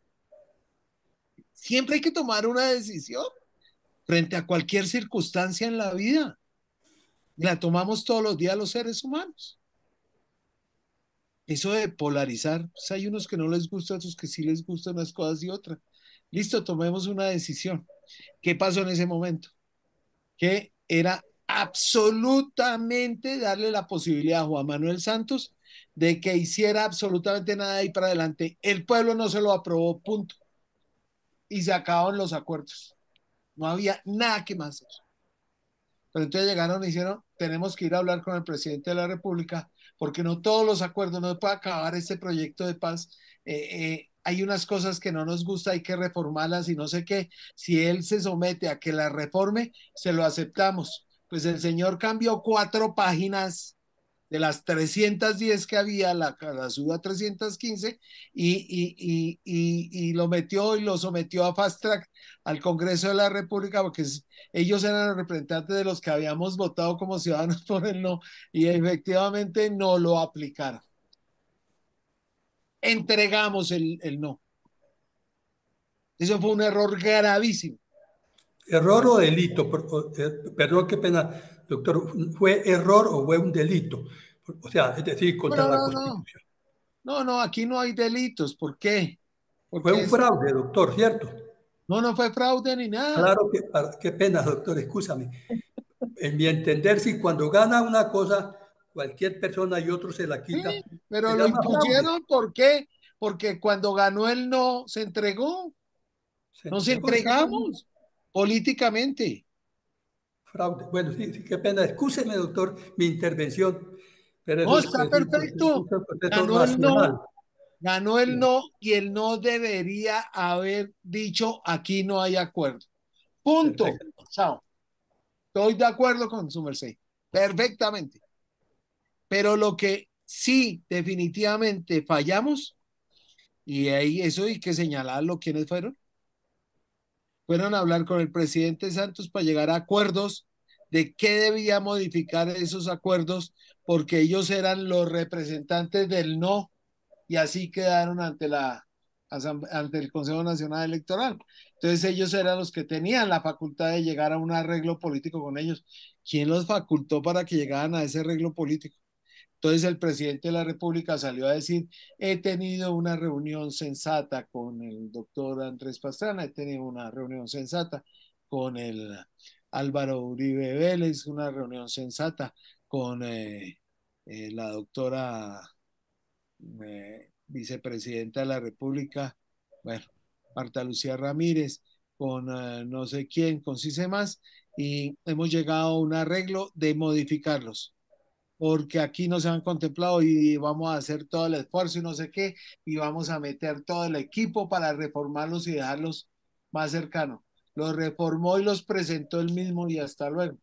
Siempre hay que tomar una decisión frente a cualquier circunstancia en la vida. La tomamos todos los días los seres humanos eso de polarizar, pues, hay unos que no les gusta, otros que sí les gustan unas cosas y otras. Listo, tomemos una decisión. ¿Qué pasó en ese momento? Que era absolutamente darle la posibilidad a Juan Manuel Santos de que hiciera absolutamente nada ahí para adelante. El pueblo no se lo aprobó, punto. Y se acabaron los acuerdos. No había nada que más hacer. Pero entonces llegaron y dijeron, tenemos que ir a hablar con el presidente de la República porque no todos los acuerdos, no puede acabar este proyecto de paz. Eh, eh, hay unas cosas que no nos gusta, hay que reformarlas y no sé qué. Si él se somete a que la reforme, se lo aceptamos. Pues el señor cambió cuatro páginas de las 310 que había, la, la a 315 y, lo metió y lo sometió a Fast Track al Congreso de la República, porque ellos eran los representantes de los que habíamos votado como ciudadanos por el no, y efectivamente no lo aplicaron. Entregamos el, el no. Eso fue un error gravísimo. Error o delito, eh, perdón, qué pena doctor, ¿fue error o fue un delito? O sea, es decir, contra la Constitución. No. no. aquí no hay delitos. ¿Por qué? fue un fraude, doctor, ¿cierto? No, no fue fraude ni nada. Claro, que, ah, qué pena, doctor, escúchame. En mi entender, si cuando gana una cosa, cualquier persona y otro se la quita. pero lo impusieron, ¿por qué? Porque cuando ganó él no se entregó. nos entregamos políticamente. Bueno, sí, qué pena. Excúseme, doctor, mi intervención. Pero está perfecto. ganó, el no, y el no debería haber dicho aquí no hay acuerdo. Punto. Chao. Estoy de acuerdo con su merced. Perfectamente. Pero lo que sí definitivamente fallamos, y ahí eso hay que señalarlo, quienes fueron? fueron a hablar con el presidente Santos para llegar a acuerdos de qué debía modificar esos acuerdos, porque ellos eran los representantes del no y así quedaron ante la ante el Consejo Nacional Electoral. Entonces ellos eran los que tenían la facultad de llegar a un arreglo político con ellos. ¿Quién los facultó para que llegaran a ese arreglo político? Entonces el presidente de la República salió a decir, he tenido una reunión sensata con el doctor Andrés Pastrana, he tenido una reunión sensata con el Álvaro Uribe Vélez, una reunión sensata con eh, eh, la doctora eh, vicepresidenta de la República, bueno, Marta Lucía Ramírez, con no sé quién, con más. y hemos llegado a un arreglo de modificarlos porque aquí no se han contemplado y vamos a hacer todo el esfuerzo y no sé qué, y vamos a meter todo el equipo para reformarlos y dejarlos más cercanos. Los reformó y los presentó él mismo y hasta luego.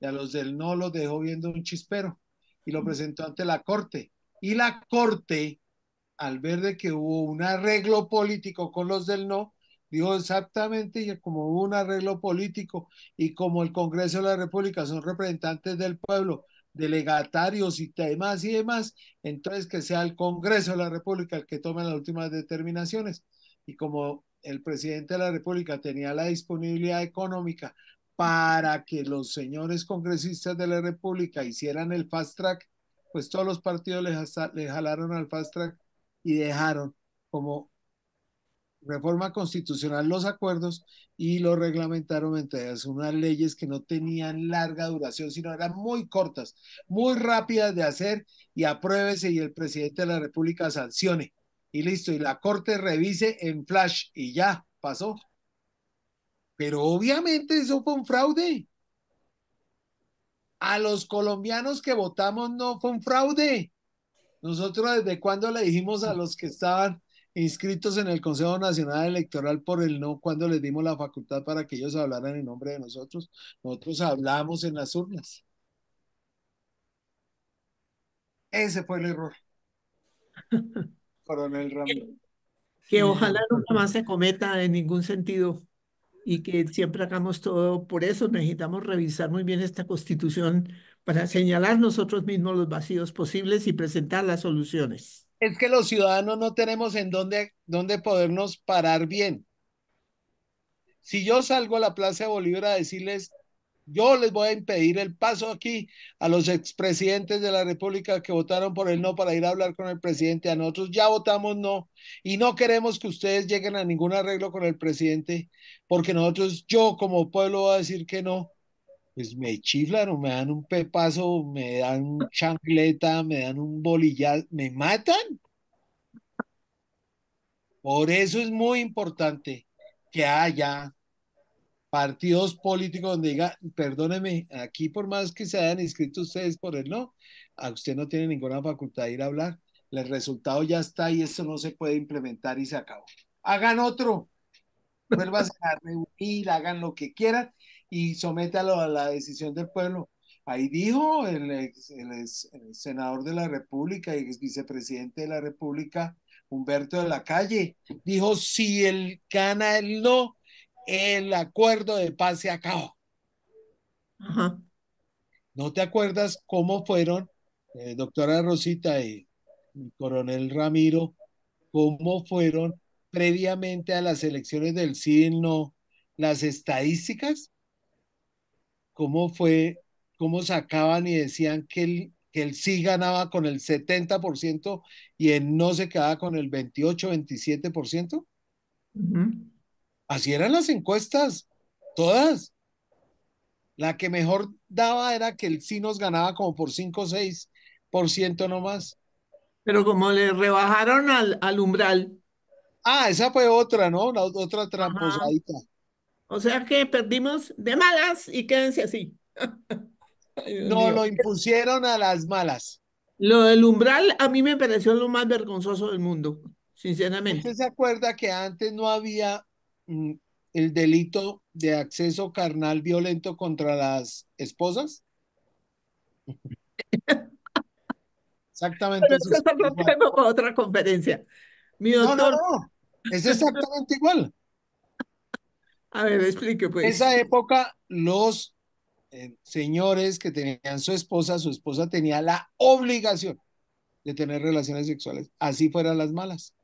Y a los del no los dejó viendo un chispero y lo mm. presentó ante la corte. Y la corte, al ver de que hubo un arreglo político con los del no, dijo exactamente como hubo un arreglo político y como el Congreso de la República son representantes del pueblo, delegatarios y demás y demás, entonces que sea el Congreso de la República el que tome las últimas determinaciones. Y como el presidente de la República tenía la disponibilidad económica para que los señores congresistas de la República hicieran el fast track, pues todos los partidos le jalaron al fast track y dejaron como reforma constitucional los acuerdos y lo reglamentaron entre unas leyes que no tenían larga duración, sino eran muy cortas, muy rápidas de hacer y apruébese y el presidente de la República sancione. Y listo, y la Corte revise en flash y ya, pasó. Pero obviamente eso fue un fraude. A los colombianos que votamos no fue un fraude. Nosotros desde cuando le dijimos a los que estaban inscritos en el Consejo Nacional Electoral por el no cuando les dimos la facultad para que ellos hablaran en nombre de nosotros. Nosotros hablamos en las urnas. Ese fue el error. Coronel Ramírez. Que, ojalá nunca más se cometa en ningún sentido y que siempre hagamos todo. Por eso necesitamos revisar muy bien esta constitución para señalar nosotros mismos los vacíos posibles y presentar las soluciones es que los ciudadanos no tenemos en dónde, dónde podernos parar bien. Si yo salgo a la Plaza de Bolívar a decirles, yo les voy a impedir el paso aquí a los expresidentes de la República que votaron por el no para ir a hablar con el presidente. A nosotros ya votamos no y no queremos que ustedes lleguen a ningún arreglo con el presidente porque nosotros, yo como pueblo, voy a decir que no. Pues, me me o me dan un pepazo, me dan chancleta, me dan un bolillazo, me matan. Por eso es muy importante que haya partidos políticos donde diga, perdóneme, aquí por más que se hayan inscrito ustedes por el no, a usted no tiene ninguna facultad de ir a hablar, el resultado ya está y eso no se puede implementar y se acabó. Hagan otro, vuelvan a reunir, hagan lo que quieran, y sométalo a la decisión del pueblo. Ahí dijo el, ex, el, senador de la República y ex vicepresidente de la República, Humberto de la Calle, dijo, si él gana el no, el acuerdo de paz se acabó ¿No te acuerdas cómo fueron, eh, doctora Rosita y, coronel Ramiro, cómo fueron previamente a las elecciones del sí y no las estadísticas? cómo fue, cómo sacaban y decían que el sí ganaba con el 70% y él no se quedaba con el 28, 27%. Así eran las encuestas, todas. La que mejor daba era que el sí nos ganaba como por 5 o 6% nomás. Pero como le rebajaron al, umbral. Ah, esa fue otra, ¿no? La, otra tramposadita. O sea que perdimos de malas y quédense así. no, lo impusieron a las malas. Lo del umbral a mí me pareció lo más vergonzoso del mundo, sinceramente. ¿Usted se acuerda que antes no había mm, el delito de acceso carnal violento contra las esposas? exactamente. Pero eso es otra conferencia. no, no, no. Es exactamente igual. A ver, explique pues. En esa época los eh, señores que tenían su esposa, su esposa tenía la obligación de tener relaciones sexuales, así fueran las malas.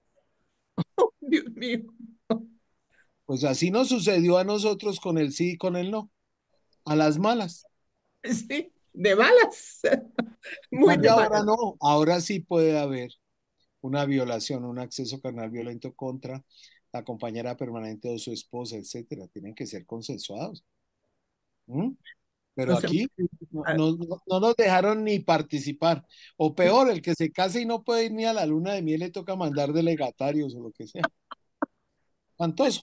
Oh, Dios mío. Pues así nos sucedió a nosotros con el sí y con el no, a las malas. Sí, de malas. Muy ahora no, ahora sí puede haber una violación, un acceso carnal violento contra compañera permanente o su esposa, etcétera, tienen que ser consensuados. ¿Mm? Pero pues, aquí ah. no, nos dejaron ni participar. O peor, el que se case y no puede ir ni a la luna de miel le toca mandar delegatarios o lo que sea. Fantoso.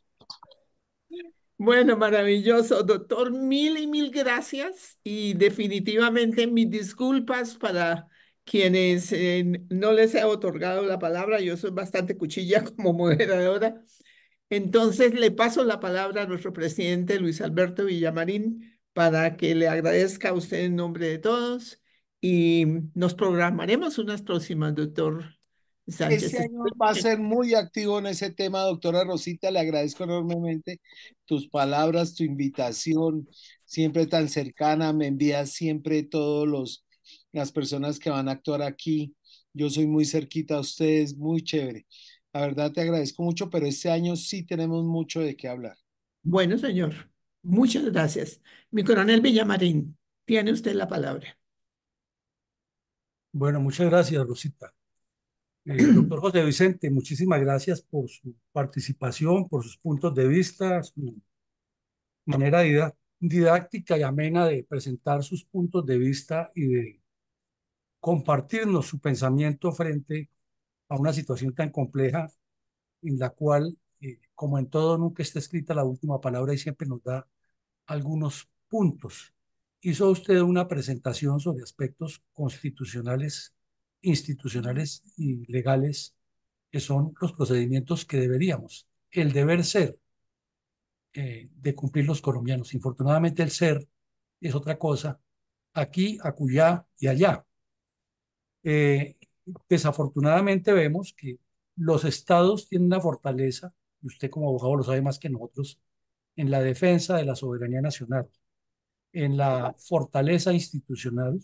Bueno, maravilloso, doctor. Mil y mil gracias y definitivamente mis disculpas para quienes eh, no les he otorgado la palabra. Yo soy bastante cuchilla como moderadora, entonces le paso la palabra a nuestro presidente Luis Alberto Villamarín para que le agradezca a usted en nombre de todos y nos programaremos unas próximas, doctor Sánchez. Este año va a ser muy activo en ese tema, doctora Rosita. Le agradezco enormemente tus palabras, tu invitación, siempre tan cercana. Me envía siempre todos los las personas que van a actuar aquí. Yo soy muy cerquita a ustedes, muy chévere. La verdad te agradezco mucho, pero este año sí tenemos mucho de qué hablar. Bueno, señor, muchas gracias. Mi coronel Villamarín, tiene usted la palabra. Bueno, muchas gracias, Rosita. Eh, doctor José Vicente, muchísimas gracias por su participación, por sus puntos de vista, su manera didáctica y amena de presentar sus puntos de vista y de compartirnos su pensamiento frente a a una situación tan compleja en la cual, eh, como en todo, nunca está escrita la última palabra y siempre nos da algunos puntos. Hizo usted una presentación sobre aspectos constitucionales, institucionales y legales, que son los procedimientos que deberíamos, el deber ser eh, de cumplir los colombianos. Infortunadamente el ser es otra cosa, aquí, acullá y allá. Eh, desafortunadamente vemos que los estados tienen una fortaleza, y usted como abogado lo sabe más que nosotros, en la defensa de la soberanía nacional, en la fortaleza institucional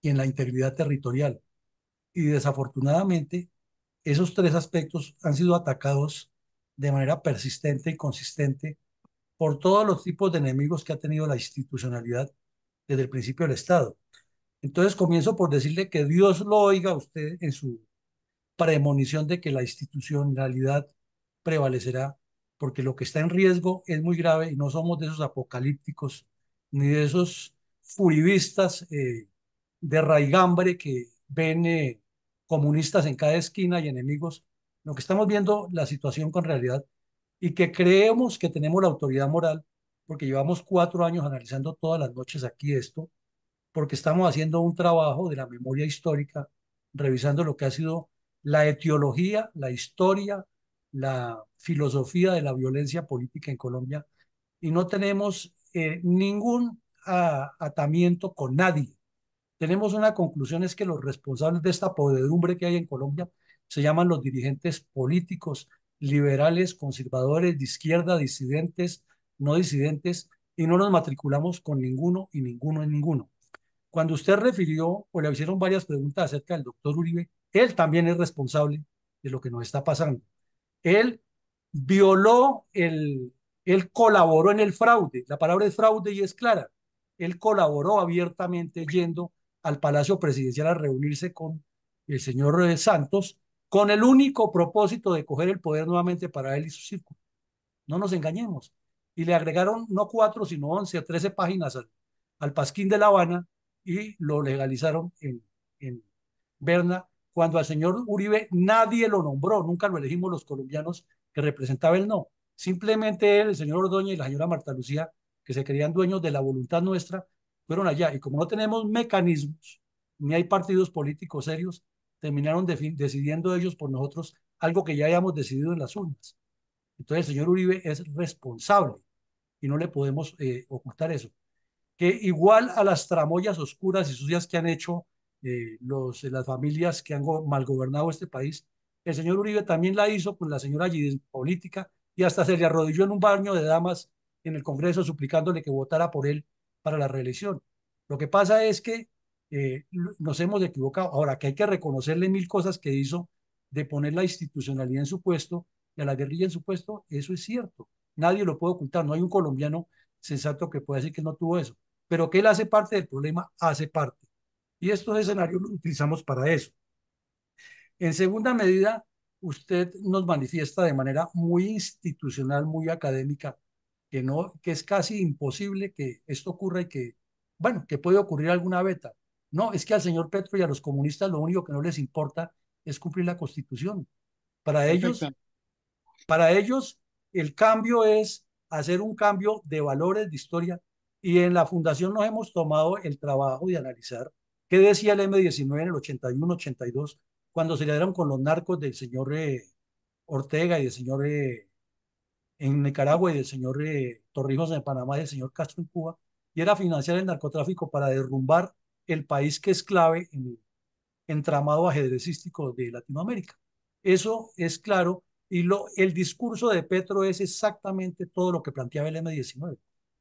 y en la integridad territorial. Y desafortunadamente, esos tres aspectos han sido atacados de manera persistente y consistente por todos los tipos de enemigos que ha tenido la institucionalidad desde el principio del Estado. Entonces comienzo por decirle que Dios lo oiga a usted en su premonición de que la institucionalidad prevalecerá, porque lo que está en riesgo es muy grave y no somos de esos apocalípticos ni de esos furibistas eh, de raigambre que ven eh, comunistas en cada esquina y enemigos. Lo que estamos viendo la situación con realidad y que creemos que tenemos la autoridad moral, porque llevamos cuatro años analizando todas las noches aquí esto, porque estamos haciendo un trabajo de la memoria histórica, revisando lo que ha sido la etiología, la historia, la filosofía de la violencia política en Colombia y no tenemos eh, ningún atamiento con nadie. Tenemos una conclusión, es que los responsables de esta podedumbre que hay en Colombia se llaman los dirigentes políticos, liberales, conservadores, de izquierda, disidentes, no disidentes, y no nos matriculamos con ninguno y ninguno en ninguno. Cuando usted refirió o le hicieron varias preguntas acerca del doctor Uribe, él también es responsable de lo que nos está pasando. Él violó el, él colaboró en el fraude. La palabra es fraude y es clara. Él colaboró abiertamente yendo al Palacio Presidencial a reunirse con el señor eh, Santos con el único propósito de coger el poder nuevamente para él y su círculo. No nos engañemos. Y le agregaron no cuatro, sino once, trece páginas al Pasquín de La Habana y lo legalizaron en, en Berna, cuando al señor Uribe nadie lo nombró, nunca lo elegimos los colombianos que representaba el no. Simplemente él, el señor Ordoña y la señora Marta Lucía, que se creían dueños de la voluntad nuestra, fueron allá. Y como no tenemos mecanismos, ni hay partidos políticos serios, terminaron decidiendo ellos por nosotros algo que ya habíamos decidido en las urnas. Entonces el señor Uribe es responsable y no le podemos eh, ocultar eso que igual a las tramoyas oscuras y sucias que han hecho eh, los, eh, las familias que han go mal gobernado este país, el señor Uribe también la hizo con la señora de política y hasta se le arrodilló en un baño de damas en el Congreso suplicándole que votara por él para la reelección. Lo que pasa es que eh, nos hemos equivocado. Ahora, que hay que reconocerle mil cosas que hizo de poner la institucionalidad en su puesto y a la guerrilla en su puesto, eso es cierto. Nadie lo puede ocultar. No hay un colombiano sensato que pueda decir que no tuvo eso pero que él hace parte del problema, hace parte. Y estos escenarios los utilizamos para eso. En segunda medida, usted nos manifiesta de manera muy institucional, muy académica, que, no, que es casi imposible que esto ocurra y que, bueno, que puede ocurrir alguna beta. No, es que al señor Petro y a los comunistas lo único que no les importa es cumplir la constitución. Para ellos, para ellos, el cambio es hacer un cambio de valores, de historia, y en la fundación nos hemos tomado el trabajo de analizar qué decía el M19 en el 81-82 cuando se le con los narcos del señor eh, Ortega y del señor eh, en Nicaragua y del señor eh, Torrijos en Panamá y del señor Castro en Cuba, y era financiar el narcotráfico para derrumbar el país que es clave en el entramado ajedrecístico de Latinoamérica. Eso es claro y lo, el discurso de Petro es exactamente todo lo que planteaba el M19.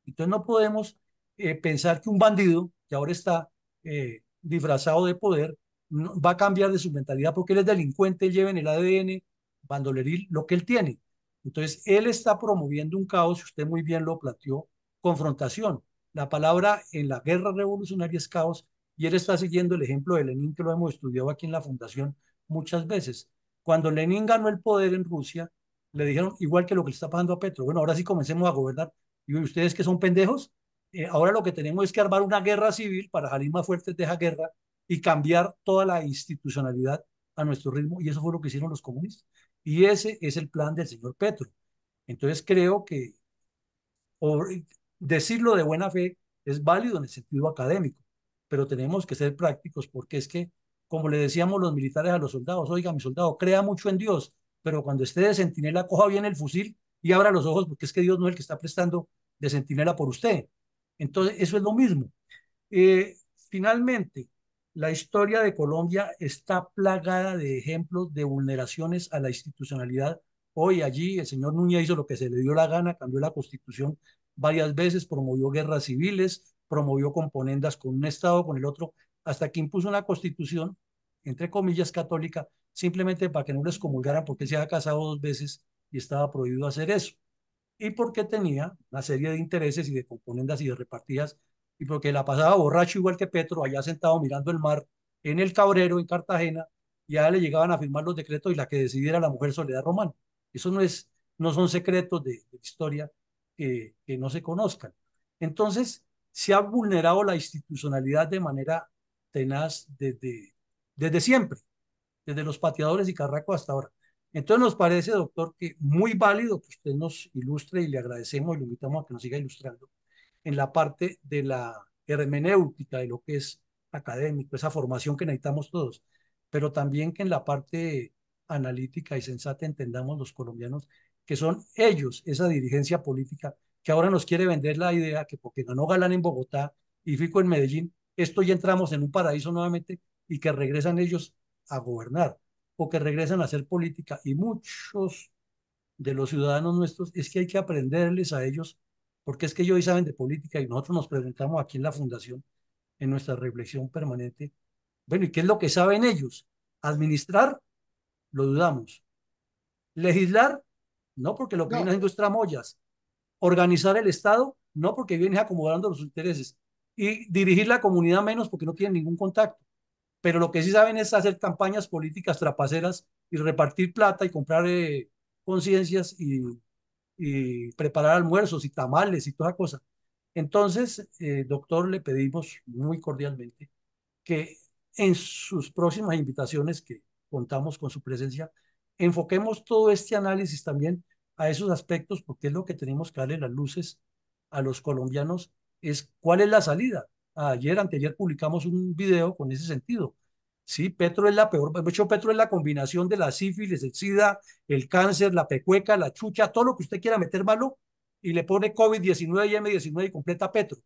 Entonces no podemos eh, pensar que un bandido que ahora está eh, disfrazado de poder va a cambiar de su mentalidad porque él es delincuente, lleva en el ADN bandoleril, lo que él tiene. Entonces él está promoviendo un caos, usted muy bien lo planteó, confrontación. La palabra en la guerra revolucionaria es caos y él está siguiendo el ejemplo de Lenin que lo hemos estudiado aquí en la fundación muchas veces. Cuando Lenin ganó el poder en Rusia, le dijeron igual que lo que le está pasando a Petro. Bueno, ahora sí comencemos a gobernar. Y ustedes que son pendejos, eh, ahora lo que tenemos es que armar una guerra civil para salir más fuertes de esa guerra y cambiar toda la institucionalidad a nuestro ritmo. Y eso fue lo que hicieron los comunistas. Y ese es el plan del señor Petro. Entonces creo que decirlo de buena fe es válido en el sentido académico, pero tenemos que ser prácticos porque es que, como le decíamos los militares a los soldados, oiga, mi soldado, crea mucho en Dios, pero cuando esté de centinela, coja bien el fusil y abra los ojos porque es que Dios no es el que está prestando de Centinela por usted. Entonces, eso es lo mismo. Eh, finalmente, la historia de Colombia está plagada de ejemplos de vulneraciones a la institucionalidad. Hoy allí el señor Núñez hizo lo que se le dio la gana, cambió la constitución varias veces, promovió guerras civiles, promovió componendas con un Estado, con el otro, hasta que impuso una constitución, entre comillas, católica, simplemente para que no les comulgaran porque se había casado dos veces y estaba prohibido hacer eso y porque tenía una serie de intereses y de componendas y de repartidas, y porque la pasaba borracho igual que Petro, allá sentado mirando el mar en el Cabrero, en Cartagena, y allá le llegaban a firmar los decretos y la que decidiera la mujer Soledad Román. Eso no, es, no son secretos de, historia que, no se conozcan. Entonces, se ha vulnerado la institucionalidad de manera tenaz desde, desde siempre, desde los pateadores y carracos hasta ahora. Entonces nos parece, doctor, que muy válido que usted nos ilustre y le agradecemos y lo invitamos a que nos siga ilustrando en la parte de la hermenéutica, de lo que es académico, esa formación que necesitamos todos, pero también que en la parte analítica y sensata entendamos los colombianos que son ellos, esa dirigencia política, que ahora nos quiere vender la idea que porque ganó Galán en Bogotá y Fico en Medellín, esto ya entramos en un paraíso nuevamente y que regresan ellos a gobernar o que regresan a hacer política. Y muchos de los ciudadanos nuestros es que hay que aprenderles a ellos, porque es que ellos hoy saben de política y nosotros nos presentamos aquí en la Fundación, en nuestra reflexión permanente, bueno, ¿y qué es lo que saben ellos? Administrar, lo dudamos. Legislar, no, porque lo que viene haciendo es tramollas. Organizar el Estado, no, porque viene acomodando los intereses. Y dirigir la comunidad menos porque no tienen ningún contacto pero lo que sí saben es hacer campañas políticas trapaceras y repartir plata y comprar eh, conciencias y, preparar almuerzos y tamales y toda cosa. Entonces, eh, doctor, le pedimos muy cordialmente que en sus próximas invitaciones que contamos con su presencia, enfoquemos todo este análisis también a esos aspectos, porque es lo que tenemos que darle las luces a los colombianos, es cuál es la salida, ayer, anterior, publicamos un video con ese sentido. Sí, Petro es la peor, de hecho, Petro es la combinación de la sífilis, el SIDA, el cáncer, la pecueca, la chucha, todo lo que usted quiera meter malo y le pone COVID-19 y M19 y completa Petro.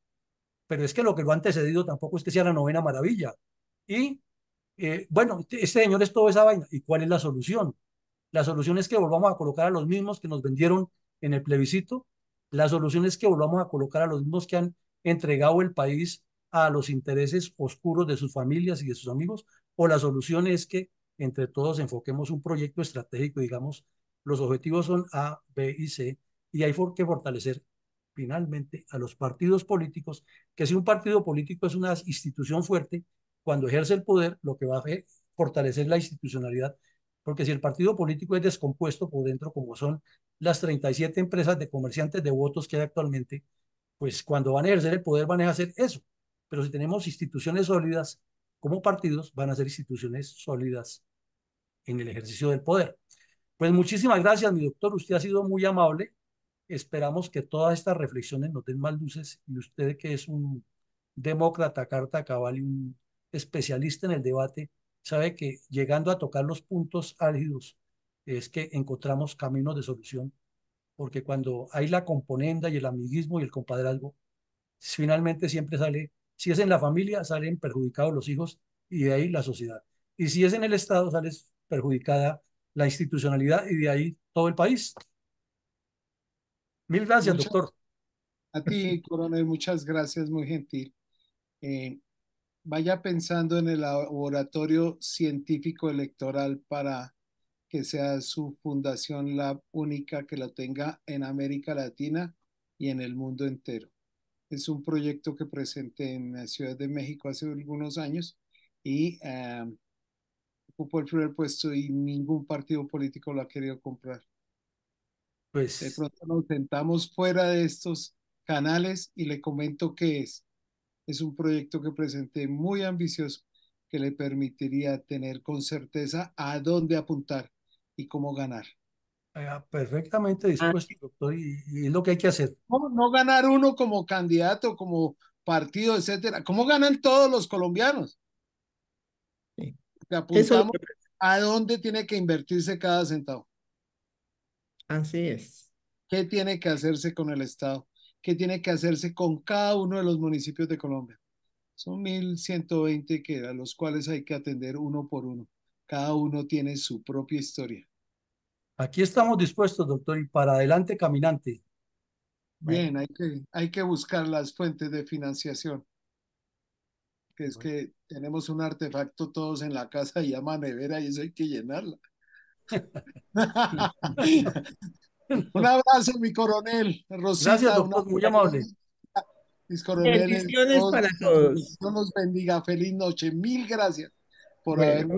Pero es que lo que lo ha antecedido tampoco es que sea la novena maravilla. Y eh, bueno, este, este señor es toda esa vaina. ¿Y cuál es la solución? La solución es que volvamos a colocar a los mismos que nos vendieron en el plebiscito. La solución es que volvamos a colocar a los mismos que han entregado el país a los intereses oscuros de sus familias y de sus amigos, o la solución es que entre todos enfoquemos un proyecto estratégico, digamos, los objetivos son A, B y C, y hay que fortalecer finalmente a los partidos políticos, que si un partido político es una institución fuerte, cuando ejerce el poder, lo que va a fortalecer la institucionalidad, porque si el partido político es descompuesto por dentro, como son las 37 empresas de comerciantes de votos que hay actualmente, pues cuando van a ejercer el poder van a hacer eso, pero si tenemos instituciones sólidas como partidos, van a ser instituciones sólidas en el ejercicio del poder. Pues muchísimas gracias, mi doctor. Usted ha sido muy amable. Esperamos que todas estas reflexiones nos den más luces y usted que es un demócrata, carta cabal y un especialista en el debate, sabe que llegando a tocar los puntos álgidos es que encontramos caminos de solución, porque cuando hay la componenda y el amiguismo y el compadrazgo, finalmente siempre sale si es en la familia, salen perjudicados los hijos y de ahí la sociedad. Y si es en el Estado, sale perjudicada la institucionalidad y de ahí todo el país. Mil gracias, doctor. A ti, coronel, muchas gracias, muy gentil. Eh, vaya pensando en el laboratorio científico electoral para que sea su fundación la única que la tenga en América Latina y en el mundo entero es un proyecto que presenté en la Ciudad de México hace algunos años y ah, ocupó el primer puesto y ningún partido político lo ha querido comprar. Pues... De pronto nos sentamos fuera de estos canales y le comento qué es. Es un proyecto que presenté muy ambicioso que le permitiría tener con certeza a dónde apuntar y cómo ganar. Ah, perfectamente ah. dispuesto, doctor, y, es lo que hay que hacer. No, ganar uno como candidato, como partido, etcétera. ¿Cómo ganan todos los colombianos? apuntamos a dónde tiene que invertirse cada centavo. Así es. ¿Qué tiene que hacerse con el Estado? ¿Qué tiene que hacerse con cada uno de los municipios de Colombia? Son 1.120 que, a los cuales hay que atender uno por uno. Cada uno tiene su propia historia Aquí estamos dispuestos, doctor, y para adelante caminante. Bien, hay que, hay que buscar las fuentes de financiación. Que es que tenemos un artefacto todos en la casa y llama nevera y eso hay que llenarla. un abrazo, mi coronel. Gracias, doctor, muy amable. Mis coroneles. Bendiciones para todos. Dios nos bendiga. Feliz noche. Mil gracias por haberme